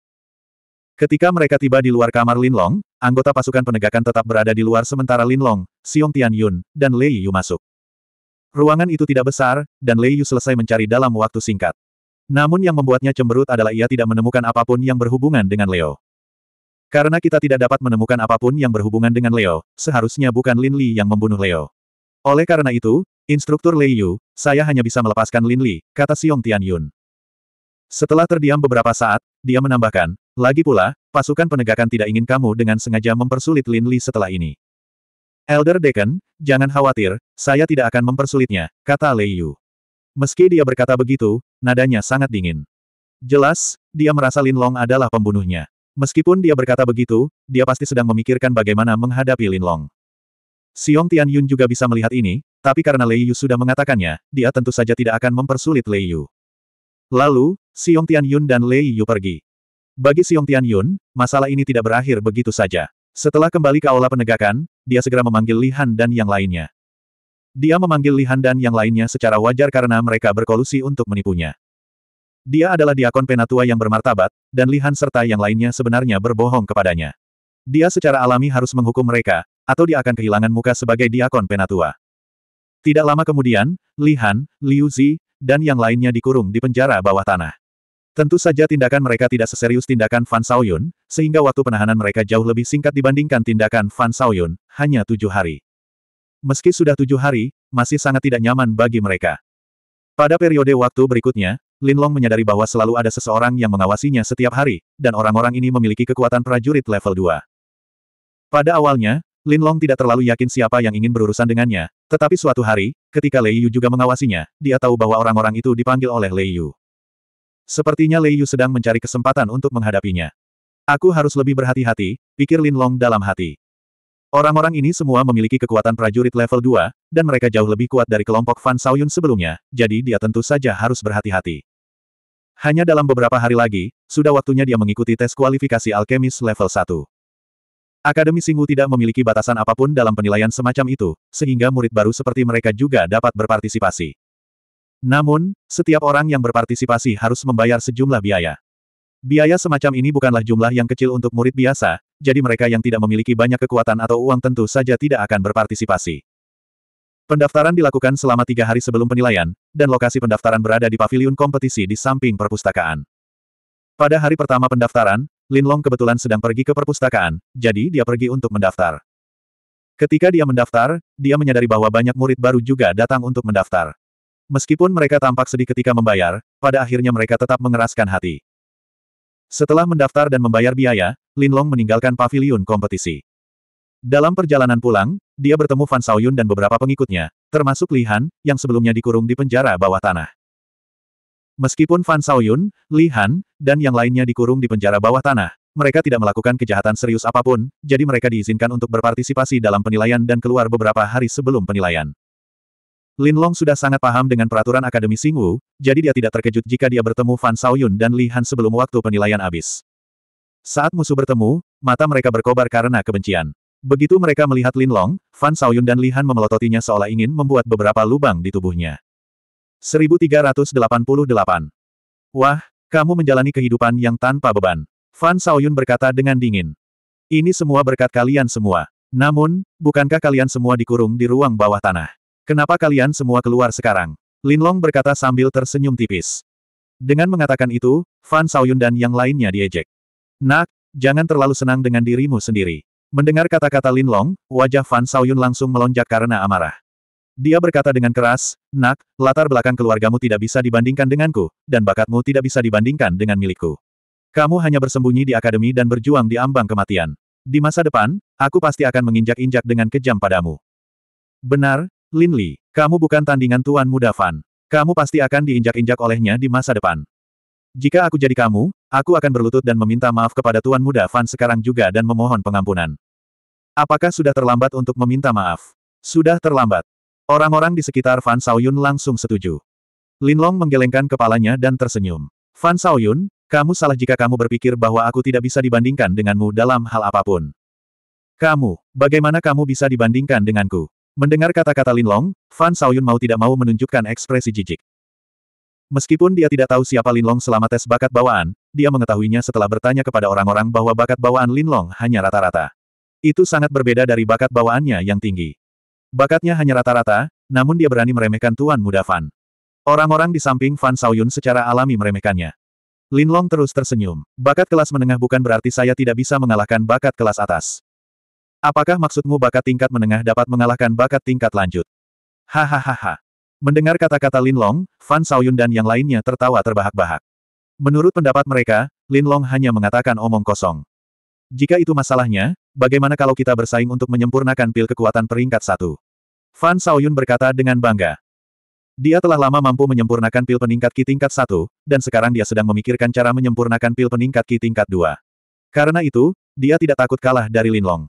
Ketika mereka tiba di luar kamar Linlong, anggota pasukan penegakan tetap berada di luar sementara Linlong, Xiong Tianyun, dan Lei Yu masuk. Ruangan itu tidak besar, dan Lei Yu selesai mencari dalam waktu singkat. Namun yang membuatnya cemberut adalah ia tidak menemukan apapun yang berhubungan dengan Leo. Karena kita tidak dapat menemukan apapun yang berhubungan dengan Leo, seharusnya bukan Lin Li yang membunuh Leo. Oleh karena itu, instruktur Lei Yu, saya hanya bisa melepaskan Lin Li, kata Xiong Tian Yun. Setelah terdiam beberapa saat, dia menambahkan, lagi pula, pasukan penegakan tidak ingin kamu dengan sengaja mempersulit Lin Li setelah ini. Elder Deacon, jangan khawatir, saya tidak akan mempersulitnya, kata Lei Yu. Meski dia berkata begitu, nadanya sangat dingin. Jelas, dia merasa Lin Long adalah pembunuhnya. Meskipun dia berkata begitu, dia pasti sedang memikirkan bagaimana menghadapi Lin Long. Xiong Tian Yun juga bisa melihat ini, tapi karena Lei Yu sudah mengatakannya, dia tentu saja tidak akan mempersulit Lei Yu. Lalu, Xiong Tian Yun dan Lei Yu pergi. Bagi Xiong Tian Yun, masalah ini tidak berakhir begitu saja. Setelah kembali ke aula penegakan, dia segera memanggil Li Han dan yang lainnya. Dia memanggil Li Han dan yang lainnya secara wajar karena mereka berkolusi untuk menipunya. Dia adalah diakon penatua yang bermartabat, dan Li Han serta yang lainnya sebenarnya berbohong kepadanya. Dia secara alami harus menghukum mereka, atau dia akan kehilangan muka sebagai diakon penatua. Tidak lama kemudian, Li Han, Liu Zi, dan yang lainnya dikurung di penjara bawah tanah. Tentu saja tindakan mereka tidak seserius tindakan Fan Xiaoyun, sehingga waktu penahanan mereka jauh lebih singkat dibandingkan tindakan Fan Xiaoyun, hanya tujuh hari. Meski sudah tujuh hari, masih sangat tidak nyaman bagi mereka. Pada periode waktu berikutnya, Lin Long menyadari bahwa selalu ada seseorang yang mengawasinya setiap hari, dan orang-orang ini memiliki kekuatan prajurit level 2. Pada awalnya, Lin Long tidak terlalu yakin siapa yang ingin berurusan dengannya, tetapi suatu hari, ketika Lei Yu juga mengawasinya, dia tahu bahwa orang-orang itu dipanggil oleh Lei Yu. Sepertinya Lei Yu sedang mencari kesempatan untuk menghadapinya. Aku harus lebih berhati-hati, pikir Lin Long dalam hati. Orang-orang ini semua memiliki kekuatan prajurit level 2, dan mereka jauh lebih kuat dari kelompok Fan Saoyun sebelumnya, jadi dia tentu saja harus berhati-hati. Hanya dalam beberapa hari lagi, sudah waktunya dia mengikuti tes kualifikasi alkemis level 1. Akademi Singu tidak memiliki batasan apapun dalam penilaian semacam itu, sehingga murid baru seperti mereka juga dapat berpartisipasi. Namun, setiap orang yang berpartisipasi harus membayar sejumlah biaya. Biaya semacam ini bukanlah jumlah yang kecil untuk murid biasa, jadi mereka yang tidak memiliki banyak kekuatan atau uang tentu saja tidak akan berpartisipasi. Pendaftaran dilakukan selama tiga hari sebelum penilaian, dan lokasi pendaftaran berada di pavilion kompetisi di samping perpustakaan. Pada hari pertama pendaftaran, Lin Long kebetulan sedang pergi ke perpustakaan, jadi dia pergi untuk mendaftar. Ketika dia mendaftar, dia menyadari bahwa banyak murid baru juga datang untuk mendaftar. Meskipun mereka tampak sedih ketika membayar, pada akhirnya mereka tetap mengeraskan hati. Setelah mendaftar dan membayar biaya, Lin Long meninggalkan paviliun kompetisi. Dalam perjalanan pulang, dia bertemu Fan Saoyun dan beberapa pengikutnya, termasuk Li Han, yang sebelumnya dikurung di penjara bawah tanah. Meskipun Fan Saoyun, Li Han, dan yang lainnya dikurung di penjara bawah tanah, mereka tidak melakukan kejahatan serius apapun, jadi mereka diizinkan untuk berpartisipasi dalam penilaian dan keluar beberapa hari sebelum penilaian. Lin Long sudah sangat paham dengan peraturan Akademi Singwu, jadi dia tidak terkejut jika dia bertemu Fan Xiaoyun dan Li Han sebelum waktu penilaian habis. Saat musuh bertemu, mata mereka berkobar karena kebencian. Begitu mereka melihat Lin Long, Fan Xiaoyun dan Li Han memelototinya seolah ingin membuat beberapa lubang di tubuhnya. 1388. Wah, kamu menjalani kehidupan yang tanpa beban. Fan Xiaoyun berkata dengan dingin. Ini semua berkat kalian semua. Namun, bukankah kalian semua dikurung di ruang bawah tanah? Kenapa kalian semua keluar sekarang? Linlong berkata sambil tersenyum tipis. Dengan mengatakan itu, Fan Saoyun dan yang lainnya diejek. Nak, jangan terlalu senang dengan dirimu sendiri. Mendengar kata-kata Linlong, wajah Fan Saoyun langsung melonjak karena amarah. Dia berkata dengan keras, Nak, latar belakang keluargamu tidak bisa dibandingkan denganku, dan bakatmu tidak bisa dibandingkan dengan milikku. Kamu hanya bersembunyi di akademi dan berjuang di ambang kematian. Di masa depan, aku pasti akan menginjak-injak dengan kejam padamu. Benar, Lin Li, kamu bukan tandingan Tuan Muda Fan. Kamu pasti akan diinjak-injak olehnya di masa depan. Jika aku jadi kamu, aku akan berlutut dan meminta maaf kepada Tuan Muda Fan sekarang juga dan memohon pengampunan. Apakah sudah terlambat untuk meminta maaf? Sudah terlambat. Orang-orang di sekitar Fan Saoyun langsung setuju. Lin Long menggelengkan kepalanya dan tersenyum. Fan Saoyun, kamu salah jika kamu berpikir bahwa aku tidak bisa dibandingkan denganmu dalam hal apapun. Kamu, bagaimana kamu bisa dibandingkan denganku? Mendengar kata-kata Lin Long, Fan Xiaoyun mau tidak mau menunjukkan ekspresi jijik. Meskipun dia tidak tahu siapa Lin Long selama tes bakat bawaan, dia mengetahuinya setelah bertanya kepada orang-orang bahwa bakat bawaan Lin Long hanya rata-rata. Itu sangat berbeda dari bakat bawaannya yang tinggi. Bakatnya hanya rata-rata, namun dia berani meremehkan tuan muda Fan. Orang-orang di samping Fan Xiaoyun secara alami meremehkannya. Lin Long terus tersenyum. Bakat kelas menengah bukan berarti saya tidak bisa mengalahkan bakat kelas atas. Apakah maksudmu bakat tingkat menengah dapat mengalahkan bakat tingkat lanjut? Hahaha. Mendengar kata-kata Lin Long, Fan Saoyun dan yang lainnya tertawa terbahak-bahak. Menurut pendapat mereka, Lin Long hanya mengatakan omong kosong. Jika itu masalahnya, bagaimana kalau kita bersaing untuk menyempurnakan pil kekuatan peringkat satu? Fan Saoyun berkata dengan bangga. Dia telah lama mampu menyempurnakan pil peningkat Ki tingkat satu, dan sekarang dia sedang memikirkan cara menyempurnakan pil peningkat Ki tingkat dua. Karena itu, dia tidak takut kalah dari Lin Long.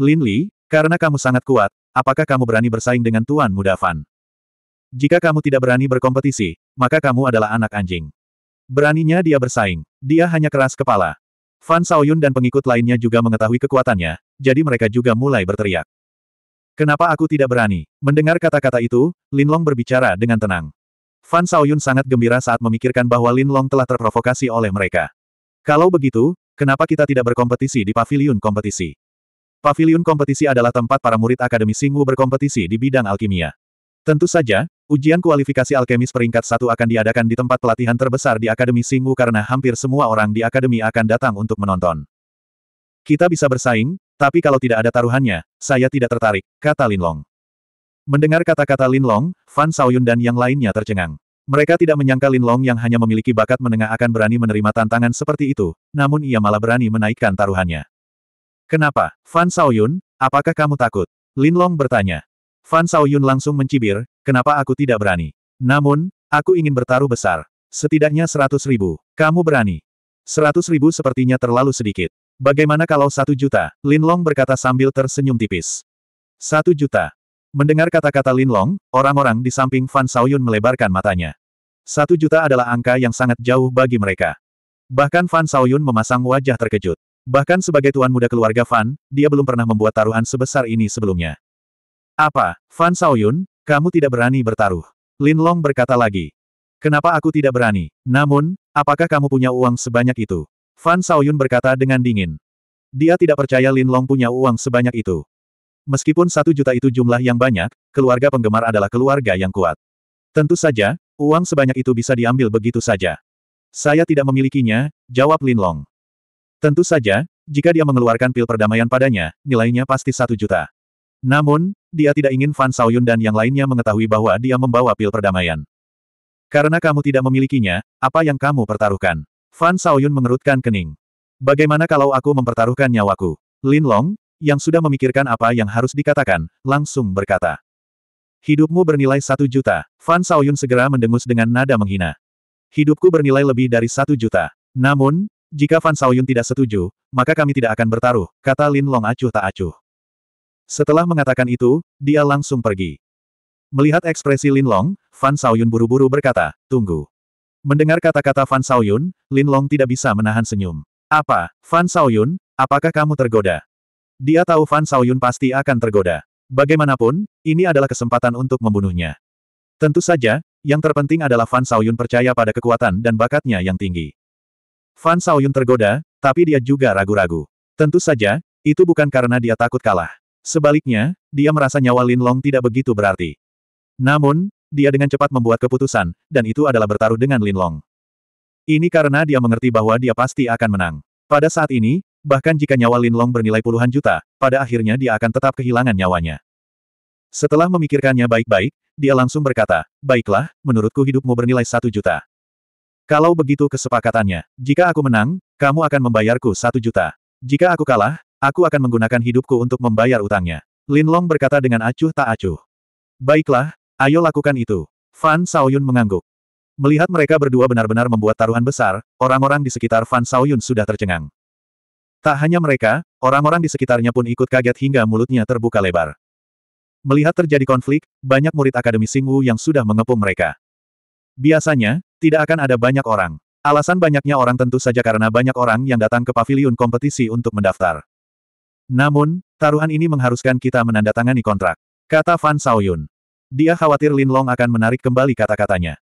Lin Li, karena kamu sangat kuat, apakah kamu berani bersaing dengan Tuan Muda Fan? Jika kamu tidak berani berkompetisi, maka kamu adalah anak anjing. Beraninya dia bersaing. Dia hanya keras kepala. Fan Saoyun dan pengikut lainnya juga mengetahui kekuatannya, jadi mereka juga mulai berteriak. Kenapa aku tidak berani? Mendengar kata-kata itu, Lin Long berbicara dengan tenang. Fan Saoyun sangat gembira saat memikirkan bahwa Lin Long telah terprovokasi oleh mereka. Kalau begitu, kenapa kita tidak berkompetisi di pavilion kompetisi? Pavilion kompetisi adalah tempat para murid Akademi Singwu berkompetisi di bidang alkimia. Tentu saja, ujian kualifikasi alkemis peringkat satu akan diadakan di tempat pelatihan terbesar di Akademi Singwu karena hampir semua orang di Akademi akan datang untuk menonton. Kita bisa bersaing, tapi kalau tidak ada taruhannya, saya tidak tertarik, kata Lin Long. Mendengar kata-kata Lin Long, Fan Saoyun dan yang lainnya tercengang. Mereka tidak menyangka Lin Long yang hanya memiliki bakat menengah akan berani menerima tantangan seperti itu, namun ia malah berani menaikkan taruhannya. Kenapa, Fan Saoyun, apakah kamu takut? Lin Long bertanya. Fan Saoyun langsung mencibir, kenapa aku tidak berani? Namun, aku ingin bertaruh besar. Setidaknya seratus ribu. Kamu berani. Seratus ribu sepertinya terlalu sedikit. Bagaimana kalau satu juta? Lin Long berkata sambil tersenyum tipis. Satu juta. Mendengar kata-kata Lin Long, orang-orang di samping Fan Saoyun melebarkan matanya. Satu juta adalah angka yang sangat jauh bagi mereka. Bahkan Fan Saoyun memasang wajah terkejut. Bahkan sebagai tuan muda keluarga Fan, dia belum pernah membuat taruhan sebesar ini sebelumnya. Apa, Fan Saoyun, kamu tidak berani bertaruh? Lin Long berkata lagi. Kenapa aku tidak berani? Namun, apakah kamu punya uang sebanyak itu? Fan Saoyun berkata dengan dingin. Dia tidak percaya Lin Long punya uang sebanyak itu. Meskipun satu juta itu jumlah yang banyak, keluarga penggemar adalah keluarga yang kuat. Tentu saja, uang sebanyak itu bisa diambil begitu saja. Saya tidak memilikinya, jawab Lin Long. Tentu saja, jika dia mengeluarkan pil perdamaian padanya, nilainya pasti satu juta. Namun, dia tidak ingin Fan Saoyun dan yang lainnya mengetahui bahwa dia membawa pil perdamaian. Karena kamu tidak memilikinya, apa yang kamu pertaruhkan? Fan Saoyun mengerutkan kening. Bagaimana kalau aku mempertaruhkan nyawaku? Lin Long, yang sudah memikirkan apa yang harus dikatakan, langsung berkata. Hidupmu bernilai satu juta. Fan Saoyun segera mendengus dengan nada menghina. Hidupku bernilai lebih dari satu juta. Namun, jika Fan Saoyun tidak setuju, maka kami tidak akan bertaruh, kata Lin Long acuh tak acuh. Setelah mengatakan itu, dia langsung pergi. Melihat ekspresi Lin Long, Fan Saoyun buru-buru berkata, tunggu. Mendengar kata-kata Fan Saoyun, Lin Long tidak bisa menahan senyum. Apa, Fan Saoyun, apakah kamu tergoda? Dia tahu Fan Saoyun pasti akan tergoda. Bagaimanapun, ini adalah kesempatan untuk membunuhnya. Tentu saja, yang terpenting adalah Fan Saoyun percaya pada kekuatan dan bakatnya yang tinggi. Fan Saoyun tergoda, tapi dia juga ragu-ragu. Tentu saja, itu bukan karena dia takut kalah. Sebaliknya, dia merasa nyawa Lin Long tidak begitu berarti. Namun, dia dengan cepat membuat keputusan, dan itu adalah bertaruh dengan Lin Long. Ini karena dia mengerti bahwa dia pasti akan menang. Pada saat ini, bahkan jika nyawa Lin Long bernilai puluhan juta, pada akhirnya dia akan tetap kehilangan nyawanya. Setelah memikirkannya baik-baik, dia langsung berkata, Baiklah, menurutku hidupmu bernilai satu juta. Kalau begitu kesepakatannya, jika aku menang, kamu akan membayarku satu juta. Jika aku kalah, aku akan menggunakan hidupku untuk membayar utangnya. Lin Long berkata dengan acuh tak acuh. Baiklah, ayo lakukan itu. Fan Saoyun mengangguk. Melihat mereka berdua benar-benar membuat taruhan besar, orang-orang di sekitar Fan Saoyun sudah tercengang. Tak hanya mereka, orang-orang di sekitarnya pun ikut kaget hingga mulutnya terbuka lebar. Melihat terjadi konflik, banyak murid Akademi Singwu yang sudah mengepung mereka. Biasanya, tidak akan ada banyak orang. Alasan banyaknya orang tentu saja karena banyak orang yang datang ke pavilion kompetisi untuk mendaftar. Namun, taruhan ini mengharuskan kita menandatangani kontrak. Kata Fan Saoyun. Dia khawatir Lin Long akan menarik kembali kata-katanya.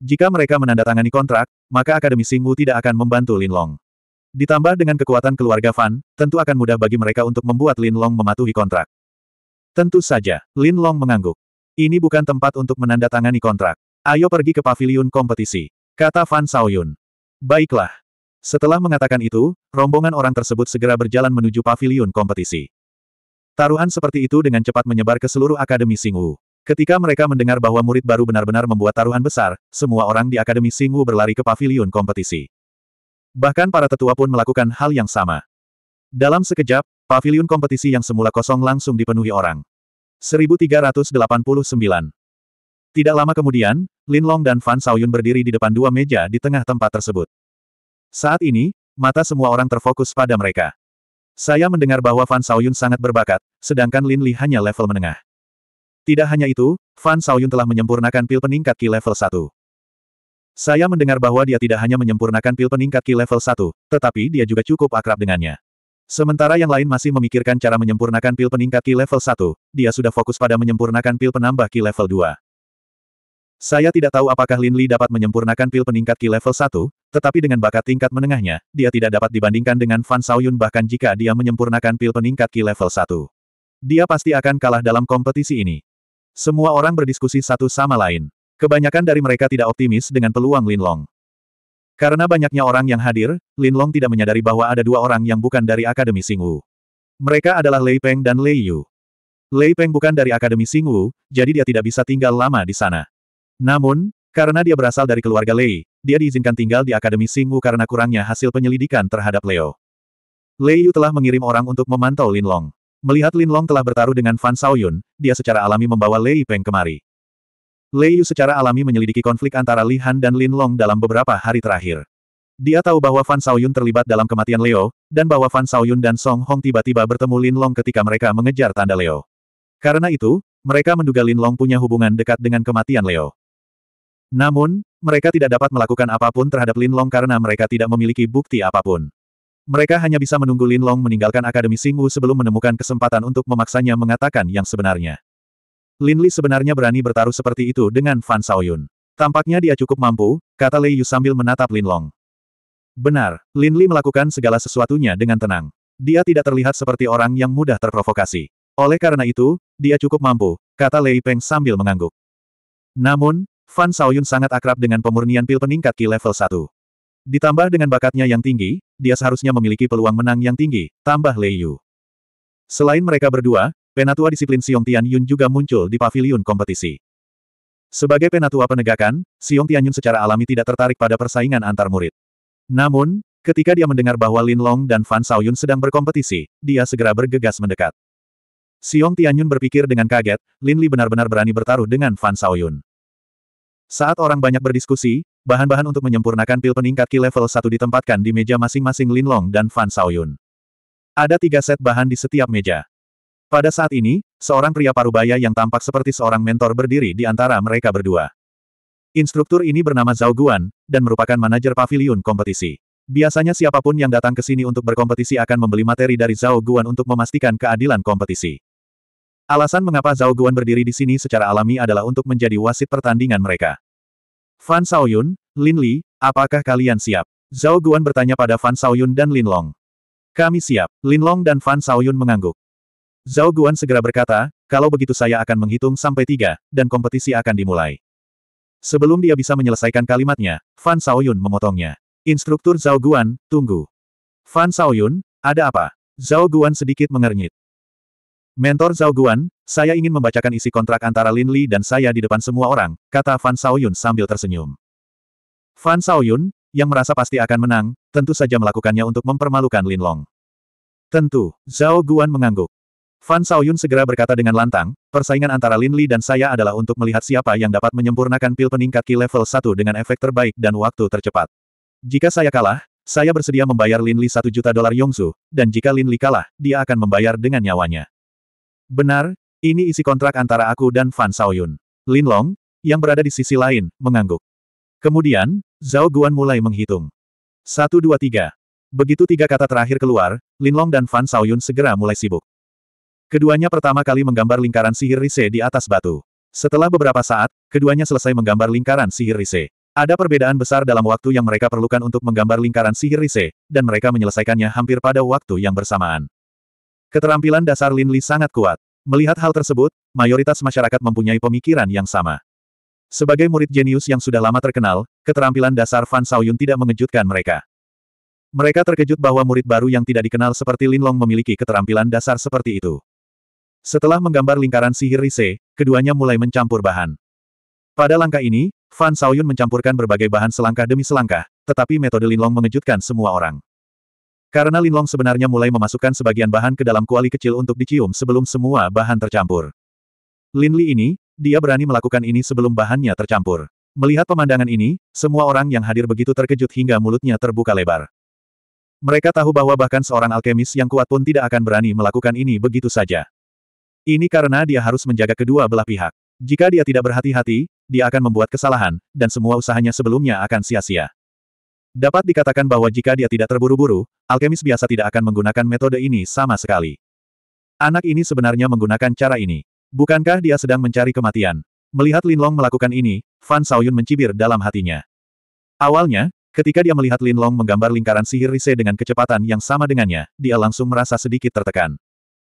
Jika mereka menandatangani kontrak, maka Akademi Singwu tidak akan membantu Lin Long. Ditambah dengan kekuatan keluarga Fan, tentu akan mudah bagi mereka untuk membuat Lin Long mematuhi kontrak. Tentu saja, Lin Long mengangguk. Ini bukan tempat untuk menandatangani kontrak. Ayo pergi ke pavilion kompetisi, kata Fan Saoyun. Baiklah. Setelah mengatakan itu, rombongan orang tersebut segera berjalan menuju pavilion kompetisi. Taruhan seperti itu dengan cepat menyebar ke seluruh Akademi Singwu. Ketika mereka mendengar bahwa murid baru benar-benar membuat taruhan besar, semua orang di Akademi Singwu berlari ke pavilion kompetisi. Bahkan para tetua pun melakukan hal yang sama. Dalam sekejap, pavilion kompetisi yang semula kosong langsung dipenuhi orang. 1389 tidak lama kemudian, Lin Long dan Fan Xiaoyun berdiri di depan dua meja di tengah tempat tersebut. Saat ini, mata semua orang terfokus pada mereka. Saya mendengar bahwa Fan Xiaoyun sangat berbakat, sedangkan Lin Li hanya level menengah. Tidak hanya itu, Fan Xiaoyun telah menyempurnakan pil peningkat Ki level 1. Saya mendengar bahwa dia tidak hanya menyempurnakan pil peningkat Ki level 1, tetapi dia juga cukup akrab dengannya. Sementara yang lain masih memikirkan cara menyempurnakan pil peningkat Ki level 1, dia sudah fokus pada menyempurnakan pil penambah Ki level 2. Saya tidak tahu apakah Lin Li dapat menyempurnakan pil peningkat Ki level 1, tetapi dengan bakat tingkat menengahnya, dia tidak dapat dibandingkan dengan Fan Xiaoyun bahkan jika dia menyempurnakan pil peningkat Ki level 1. Dia pasti akan kalah dalam kompetisi ini. Semua orang berdiskusi satu sama lain. Kebanyakan dari mereka tidak optimis dengan peluang Lin Long. Karena banyaknya orang yang hadir, Lin Long tidak menyadari bahwa ada dua orang yang bukan dari Akademi Singwu. Mereka adalah Lei Peng dan Lei Yu. Lei Peng bukan dari Akademi Singwu, jadi dia tidak bisa tinggal lama di sana. Namun, karena dia berasal dari keluarga Lei, dia diizinkan tinggal di Akademi Singwu karena kurangnya hasil penyelidikan terhadap Leo. Lei Yu telah mengirim orang untuk memantau Lin Long. Melihat Lin Long telah bertaruh dengan Fan Saoyun, dia secara alami membawa Lei Peng kemari. Lei Yu secara alami menyelidiki konflik antara Li Han dan Lin Long dalam beberapa hari terakhir. Dia tahu bahwa Fan Saoyun terlibat dalam kematian Leo, dan bahwa Fan Saoyun dan Song Hong tiba-tiba bertemu Lin Long ketika mereka mengejar tanda Leo. Karena itu, mereka menduga Lin Long punya hubungan dekat dengan kematian Leo. Namun, mereka tidak dapat melakukan apapun terhadap Lin Long karena mereka tidak memiliki bukti apapun. Mereka hanya bisa menunggu Lin Long meninggalkan Akademi Singwu sebelum menemukan kesempatan untuk memaksanya mengatakan yang sebenarnya. Lin Li sebenarnya berani bertaruh seperti itu dengan Fan Xiaoyun. Tampaknya dia cukup mampu, kata Lei Yu sambil menatap Lin Long. Benar, Lin Li melakukan segala sesuatunya dengan tenang. Dia tidak terlihat seperti orang yang mudah terprovokasi. Oleh karena itu, dia cukup mampu, kata Lei Peng sambil mengangguk. Namun, Fan Saoyun sangat akrab dengan pemurnian pil peningkat Ki level 1. Ditambah dengan bakatnya yang tinggi, dia seharusnya memiliki peluang menang yang tinggi, tambah Lei Yu. Selain mereka berdua, penatua disiplin Xiong Tian Yun juga muncul di pavilion kompetisi. Sebagai penatua penegakan, Xiong Tian Yun secara alami tidak tertarik pada persaingan antar murid. Namun, ketika dia mendengar bahwa Lin Long dan Fan Saoyun sedang berkompetisi, dia segera bergegas mendekat. Xiong Yun berpikir dengan kaget, Lin Li benar-benar berani bertaruh dengan Fan Saoyun. Saat orang banyak berdiskusi, bahan-bahan untuk menyempurnakan pil peningkat Ki level 1 ditempatkan di meja masing-masing Lin Long dan Fan Saoyun. Ada tiga set bahan di setiap meja. Pada saat ini, seorang pria parubaya yang tampak seperti seorang mentor berdiri di antara mereka berdua. Instruktur ini bernama Zhao Guan, dan merupakan manajer pavilion kompetisi. Biasanya siapapun yang datang ke sini untuk berkompetisi akan membeli materi dari Zhao Guan untuk memastikan keadilan kompetisi. Alasan mengapa Zhao Guan berdiri di sini secara alami adalah untuk menjadi wasit pertandingan mereka. Fan Shaoyun, Lin Li, apakah kalian siap? Zhao Guan bertanya pada Fan Shaoyun dan Lin Long. Kami siap, Lin Long dan Fan Shaoyun mengangguk. Zhao Guan segera berkata, kalau begitu saya akan menghitung sampai tiga, dan kompetisi akan dimulai. Sebelum dia bisa menyelesaikan kalimatnya, Fan Shaoyun memotongnya. Instruktur Zhao Guan, tunggu. Fan Shaoyun, ada apa? Zhao Guan sedikit mengernyit. Mentor Zhao Guan, saya ingin membacakan isi kontrak antara Lin Li dan saya di depan semua orang, kata Fan Xiaoyun sambil tersenyum. Fan Xiaoyun, yang merasa pasti akan menang, tentu saja melakukannya untuk mempermalukan Lin Long. Tentu, Zhao Guan mengangguk. Fan Xiaoyun segera berkata dengan lantang, persaingan antara Lin Li dan saya adalah untuk melihat siapa yang dapat menyempurnakan pil peningkat Ki level 1 dengan efek terbaik dan waktu tercepat. Jika saya kalah, saya bersedia membayar Lin Li 1 juta dolar Yongsu, dan jika Lin Li kalah, dia akan membayar dengan nyawanya. Benar, ini isi kontrak antara aku dan Fan Saoyun. Lin Long, yang berada di sisi lain, mengangguk. Kemudian, Zhao Guan mulai menghitung. Satu dua tiga. Begitu tiga kata terakhir keluar, Lin Long dan Fan Saoyun segera mulai sibuk. Keduanya pertama kali menggambar lingkaran sihir Rise di atas batu. Setelah beberapa saat, keduanya selesai menggambar lingkaran sihir Rise. Ada perbedaan besar dalam waktu yang mereka perlukan untuk menggambar lingkaran sihir Rise, dan mereka menyelesaikannya hampir pada waktu yang bersamaan. Keterampilan dasar Lin Li sangat kuat. Melihat hal tersebut, mayoritas masyarakat mempunyai pemikiran yang sama. Sebagai murid jenius yang sudah lama terkenal, keterampilan dasar Fan Saoyun tidak mengejutkan mereka. Mereka terkejut bahwa murid baru yang tidak dikenal seperti Lin Long memiliki keterampilan dasar seperti itu. Setelah menggambar lingkaran sihir Rise, keduanya mulai mencampur bahan. Pada langkah ini, Fan Saoyun mencampurkan berbagai bahan selangkah demi selangkah, tetapi metode Lin Long mengejutkan semua orang. Karena Linlong sebenarnya mulai memasukkan sebagian bahan ke dalam kuali kecil untuk dicium sebelum semua bahan tercampur. Lin Li ini, dia berani melakukan ini sebelum bahannya tercampur. Melihat pemandangan ini, semua orang yang hadir begitu terkejut hingga mulutnya terbuka lebar. Mereka tahu bahwa bahkan seorang alkemis yang kuat pun tidak akan berani melakukan ini begitu saja. Ini karena dia harus menjaga kedua belah pihak. Jika dia tidak berhati-hati, dia akan membuat kesalahan, dan semua usahanya sebelumnya akan sia-sia. Dapat dikatakan bahwa jika dia tidak terburu-buru, alkemis biasa tidak akan menggunakan metode ini sama sekali. Anak ini sebenarnya menggunakan cara ini. Bukankah dia sedang mencari kematian? Melihat Lin Long melakukan ini, Fan Saoyun mencibir dalam hatinya. Awalnya, ketika dia melihat Lin Long menggambar lingkaran sihir Rise dengan kecepatan yang sama dengannya, dia langsung merasa sedikit tertekan.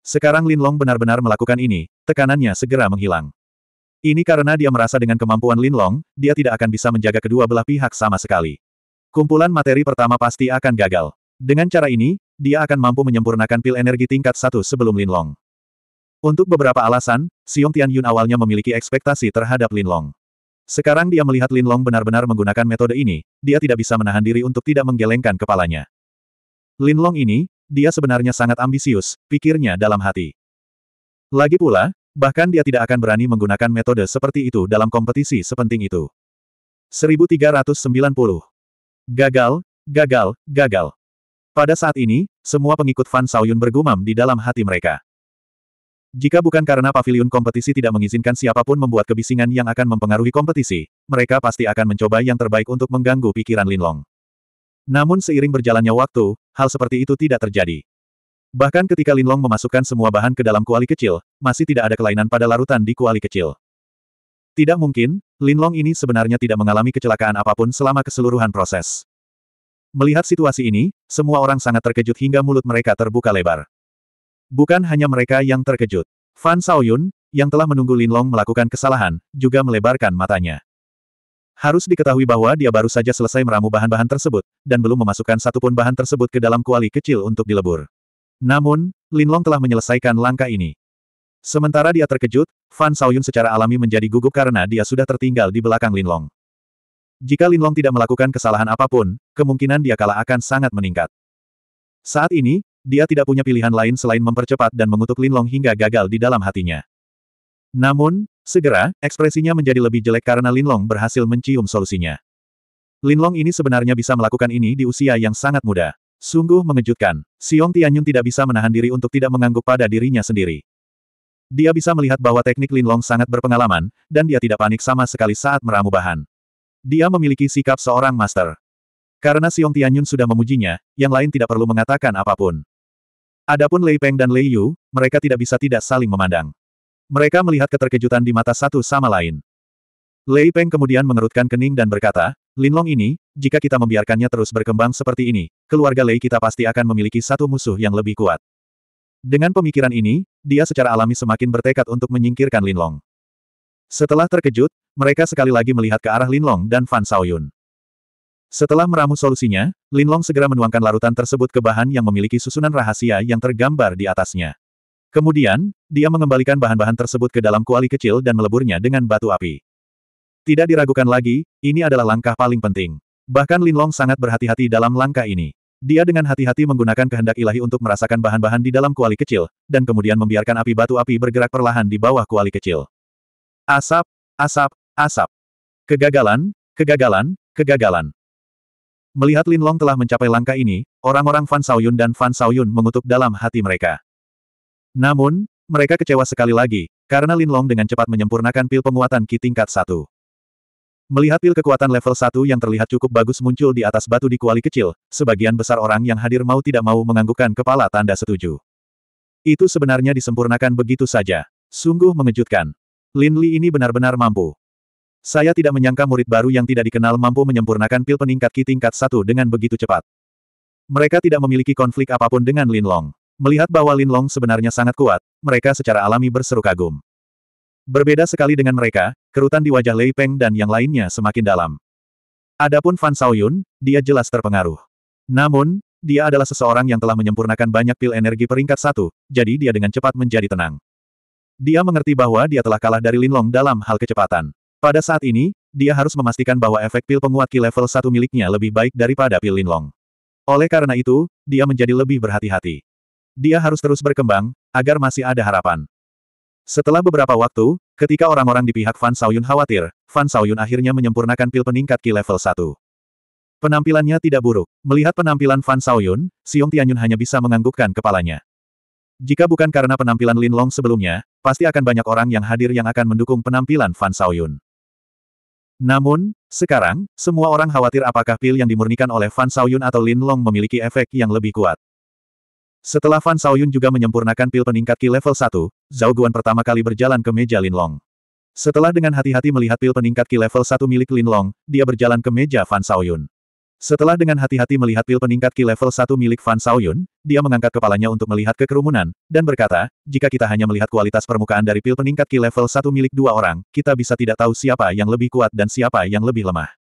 Sekarang Lin Long benar-benar melakukan ini, tekanannya segera menghilang. Ini karena dia merasa dengan kemampuan Lin Long, dia tidak akan bisa menjaga kedua belah pihak sama sekali. Kumpulan materi pertama pasti akan gagal. Dengan cara ini, dia akan mampu menyempurnakan pil energi tingkat satu sebelum Linlong. Untuk beberapa alasan, Xiong Yun awalnya memiliki ekspektasi terhadap Linlong. Sekarang dia melihat Linlong benar-benar menggunakan metode ini, dia tidak bisa menahan diri untuk tidak menggelengkan kepalanya. Linlong ini, dia sebenarnya sangat ambisius, pikirnya dalam hati. Lagi pula, bahkan dia tidak akan berani menggunakan metode seperti itu dalam kompetisi sepenting itu. 1390 Gagal, gagal, gagal. Pada saat ini, semua pengikut Fan Saoyun bergumam di dalam hati mereka. Jika bukan karena pavilion kompetisi tidak mengizinkan siapapun membuat kebisingan yang akan mempengaruhi kompetisi, mereka pasti akan mencoba yang terbaik untuk mengganggu pikiran Linlong. Namun seiring berjalannya waktu, hal seperti itu tidak terjadi. Bahkan ketika Linlong memasukkan semua bahan ke dalam kuali kecil, masih tidak ada kelainan pada larutan di kuali kecil. Tidak mungkin, Linlong ini sebenarnya tidak mengalami kecelakaan apapun selama keseluruhan proses. Melihat situasi ini, semua orang sangat terkejut hingga mulut mereka terbuka lebar. Bukan hanya mereka yang terkejut. Fan Saoyun, yang telah menunggu Linlong melakukan kesalahan, juga melebarkan matanya. Harus diketahui bahwa dia baru saja selesai meramu bahan-bahan tersebut, dan belum memasukkan satupun bahan tersebut ke dalam kuali kecil untuk dilebur. Namun, Linlong telah menyelesaikan langkah ini. Sementara dia terkejut, Fan Saoyun secara alami menjadi gugup karena dia sudah tertinggal di belakang Linlong. Jika Linlong tidak melakukan kesalahan apapun, kemungkinan dia kalah akan sangat meningkat. Saat ini, dia tidak punya pilihan lain selain mempercepat dan mengutuk Linlong hingga gagal di dalam hatinya. Namun, segera, ekspresinya menjadi lebih jelek karena Linlong berhasil mencium solusinya. Linlong ini sebenarnya bisa melakukan ini di usia yang sangat muda. Sungguh mengejutkan, Siong Tianyun tidak bisa menahan diri untuk tidak mengangguk pada dirinya sendiri. Dia bisa melihat bahwa teknik Linlong sangat berpengalaman, dan dia tidak panik sama sekali saat meramu bahan. Dia memiliki sikap seorang master. Karena Xiong Tianyun sudah memujinya, yang lain tidak perlu mengatakan apapun. Adapun Lei Peng dan Lei Yu, mereka tidak bisa tidak saling memandang. Mereka melihat keterkejutan di mata satu sama lain. Lei Peng kemudian mengerutkan kening dan berkata, Linlong ini, jika kita membiarkannya terus berkembang seperti ini, keluarga Lei kita pasti akan memiliki satu musuh yang lebih kuat. Dengan pemikiran ini, dia secara alami semakin bertekad untuk menyingkirkan Linlong. Setelah terkejut, mereka sekali lagi melihat ke arah Linlong dan Fan Saoyun. Setelah meramu solusinya, Linlong segera menuangkan larutan tersebut ke bahan yang memiliki susunan rahasia yang tergambar di atasnya. Kemudian, dia mengembalikan bahan-bahan tersebut ke dalam kuali kecil dan meleburnya dengan batu api. Tidak diragukan lagi, ini adalah langkah paling penting. Bahkan Linlong sangat berhati-hati dalam langkah ini. Dia dengan hati-hati menggunakan kehendak ilahi untuk merasakan bahan-bahan di dalam kuali kecil, dan kemudian membiarkan api batu api bergerak perlahan di bawah kuali kecil. Asap, asap, asap. Kegagalan, kegagalan, kegagalan. Melihat Lin Long telah mencapai langkah ini, orang-orang Fan Saoyun dan Fan Saoyun mengutuk dalam hati mereka. Namun, mereka kecewa sekali lagi, karena Lin Long dengan cepat menyempurnakan pil penguatan Ki tingkat 1. Melihat pil kekuatan level 1 yang terlihat cukup bagus muncul di atas batu di kuali kecil, sebagian besar orang yang hadir mau tidak mau menganggukkan kepala tanda setuju. Itu sebenarnya disempurnakan begitu saja. Sungguh mengejutkan. Lin Li ini benar-benar mampu. Saya tidak menyangka murid baru yang tidak dikenal mampu menyempurnakan pil peningkat Ki tingkat 1 dengan begitu cepat. Mereka tidak memiliki konflik apapun dengan Lin Long. Melihat bahwa Lin Long sebenarnya sangat kuat, mereka secara alami berseru kagum. Berbeda sekali dengan mereka, kerutan di wajah Lei Peng dan yang lainnya semakin dalam. Adapun Fan Saoyun, dia jelas terpengaruh. Namun, dia adalah seseorang yang telah menyempurnakan banyak pil energi peringkat satu, jadi dia dengan cepat menjadi tenang. Dia mengerti bahwa dia telah kalah dari Lin Long dalam hal kecepatan. Pada saat ini, dia harus memastikan bahwa efek pil penguat ki level 1 miliknya lebih baik daripada pil Lin Long. Oleh karena itu, dia menjadi lebih berhati-hati. Dia harus terus berkembang, agar masih ada harapan. Setelah beberapa waktu, ketika orang-orang di pihak Fan Saoyun khawatir, Fan Saoyun akhirnya menyempurnakan pil peningkat Ki level 1. Penampilannya tidak buruk. Melihat penampilan Fan Saoyun, Xiong Tianyun hanya bisa menganggukkan kepalanya. Jika bukan karena penampilan Lin Long sebelumnya, pasti akan banyak orang yang hadir yang akan mendukung penampilan Fan Saoyun. Namun, sekarang, semua orang khawatir apakah pil yang dimurnikan oleh Fan Saoyun atau Lin Long memiliki efek yang lebih kuat. Setelah Fan Saoyun juga menyempurnakan pil peningkat Ki level 1, Zhao Guan pertama kali berjalan ke meja Linlong. Setelah dengan hati-hati melihat pil peningkat Ki level 1 milik Linlong, dia berjalan ke meja Fan Saoyun. Setelah dengan hati-hati melihat pil peningkat Ki level 1 milik Fan Saoyun, dia mengangkat kepalanya untuk melihat ke kerumunan, dan berkata, jika kita hanya melihat kualitas permukaan dari pil peningkat Ki level 1 milik dua orang, kita bisa tidak tahu siapa yang lebih kuat dan siapa yang lebih lemah.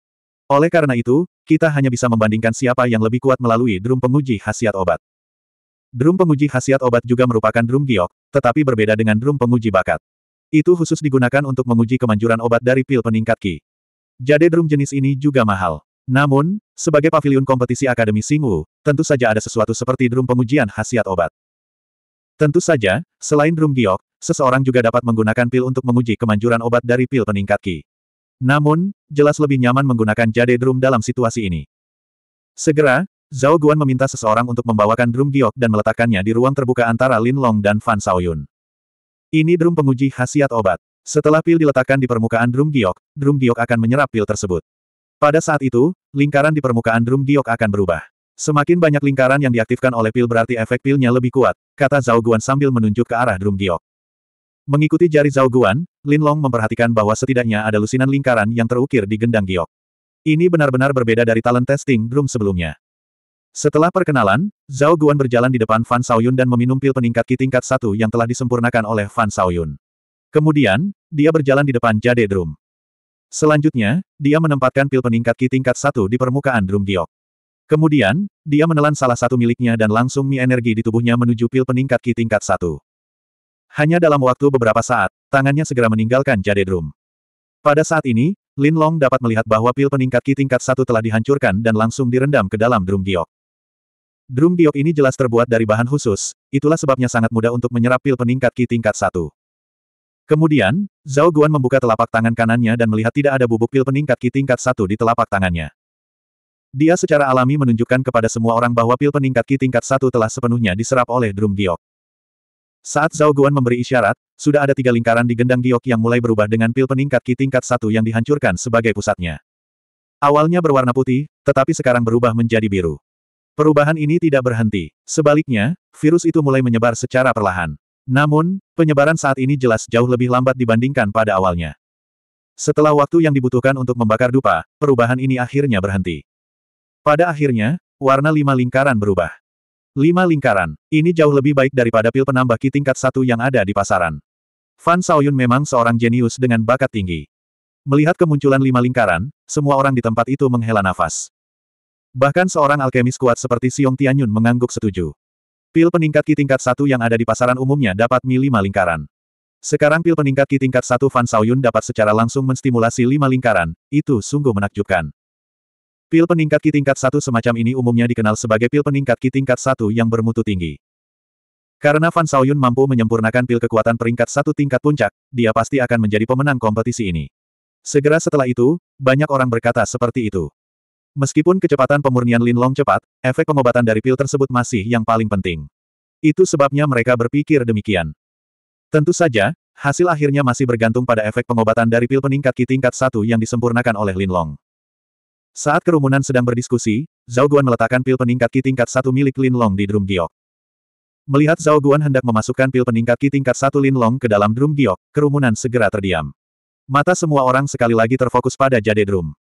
Oleh karena itu, kita hanya bisa membandingkan siapa yang lebih kuat melalui drum penguji khasiat obat. Drum penguji khasiat obat juga merupakan drum giok, tetapi berbeda dengan drum penguji bakat. Itu khusus digunakan untuk menguji kemanjuran obat dari pil peningkat Ki. Jade drum jenis ini juga mahal. Namun, sebagai pavilion kompetisi Akademi Singwu, tentu saja ada sesuatu seperti drum pengujian khasiat obat. Tentu saja, selain drum giok, seseorang juga dapat menggunakan pil untuk menguji kemanjuran obat dari pil peningkat Ki. Namun, jelas lebih nyaman menggunakan jade drum dalam situasi ini. Segera, Zhao Guan meminta seseorang untuk membawakan drum giok dan meletakkannya di ruang terbuka antara Lin Long dan Fan Xiaoyun. Ini drum penguji khasiat obat. Setelah pil diletakkan di permukaan drum giok, drum giok akan menyerap pil tersebut. Pada saat itu, lingkaran di permukaan drum giok akan berubah. Semakin banyak lingkaran yang diaktifkan oleh pil berarti efek pilnya lebih kuat, kata Zhao Guan sambil menunjuk ke arah drum giok. Mengikuti jari Zhao Guan, Lin Long memperhatikan bahwa setidaknya ada lusinan lingkaran yang terukir di gendang giok. Ini benar-benar berbeda dari talent testing drum sebelumnya. Setelah perkenalan, Zhao Guan berjalan di depan Fan Saoyun dan meminum pil peningkat Ki tingkat satu yang telah disempurnakan oleh Fan Saoyun. Kemudian, dia berjalan di depan Jade Drum. Selanjutnya, dia menempatkan pil peningkat Ki tingkat satu di permukaan Drum Giok. Kemudian, dia menelan salah satu miliknya dan langsung mi energi di tubuhnya menuju pil peningkat Ki tingkat satu. Hanya dalam waktu beberapa saat, tangannya segera meninggalkan Jade Drum. Pada saat ini, Lin Long dapat melihat bahwa pil peningkat Ki tingkat satu telah dihancurkan dan langsung direndam ke dalam Drum Giok. Drum giok ini jelas terbuat dari bahan khusus, itulah sebabnya sangat mudah untuk menyerap pil peningkat Ki tingkat satu. Kemudian, Zhao Guan membuka telapak tangan kanannya dan melihat tidak ada bubuk pil peningkat Ki tingkat satu di telapak tangannya. Dia secara alami menunjukkan kepada semua orang bahwa pil peningkat Ki tingkat satu telah sepenuhnya diserap oleh drum giok. Saat Zhao Guan memberi isyarat, sudah ada tiga lingkaran di gendang giok yang mulai berubah dengan pil peningkat Ki tingkat satu yang dihancurkan sebagai pusatnya. Awalnya berwarna putih, tetapi sekarang berubah menjadi biru. Perubahan ini tidak berhenti. Sebaliknya, virus itu mulai menyebar secara perlahan. Namun, penyebaran saat ini jelas jauh lebih lambat dibandingkan pada awalnya. Setelah waktu yang dibutuhkan untuk membakar dupa, perubahan ini akhirnya berhenti. Pada akhirnya, warna lima lingkaran berubah. Lima lingkaran, ini jauh lebih baik daripada pil penambah ki tingkat satu yang ada di pasaran. Fan Saoyun memang seorang jenius dengan bakat tinggi. Melihat kemunculan lima lingkaran, semua orang di tempat itu menghela nafas. Bahkan seorang alkemis kuat seperti Siung Tianyun mengangguk setuju. Pil peningkat Ki tingkat satu yang ada di pasaran umumnya dapat Mi lima lingkaran. Sekarang pil peningkat Ki tingkat satu Fan Saoyun dapat secara langsung menstimulasi lima lingkaran, itu sungguh menakjubkan. Pil peningkat Ki tingkat satu semacam ini umumnya dikenal sebagai pil peningkat Ki tingkat satu yang bermutu tinggi. Karena Fan Saoyun mampu menyempurnakan pil kekuatan peringkat satu tingkat puncak, dia pasti akan menjadi pemenang kompetisi ini. Segera setelah itu, banyak orang berkata seperti itu. Meskipun kecepatan pemurnian Linlong cepat, efek pengobatan dari pil tersebut masih yang paling penting. Itu sebabnya mereka berpikir demikian. Tentu saja, hasil akhirnya masih bergantung pada efek pengobatan dari pil peningkat Ki tingkat satu yang disempurnakan oleh Linlong. Saat kerumunan sedang berdiskusi, Zhao Guan meletakkan pil peningkat Ki tingkat satu milik Linlong di drum giok. Melihat Zhao Guan hendak memasukkan pil peningkat Ki tingkat satu Linlong ke dalam drum giok, kerumunan segera terdiam. Mata semua orang sekali lagi terfokus pada jade drum.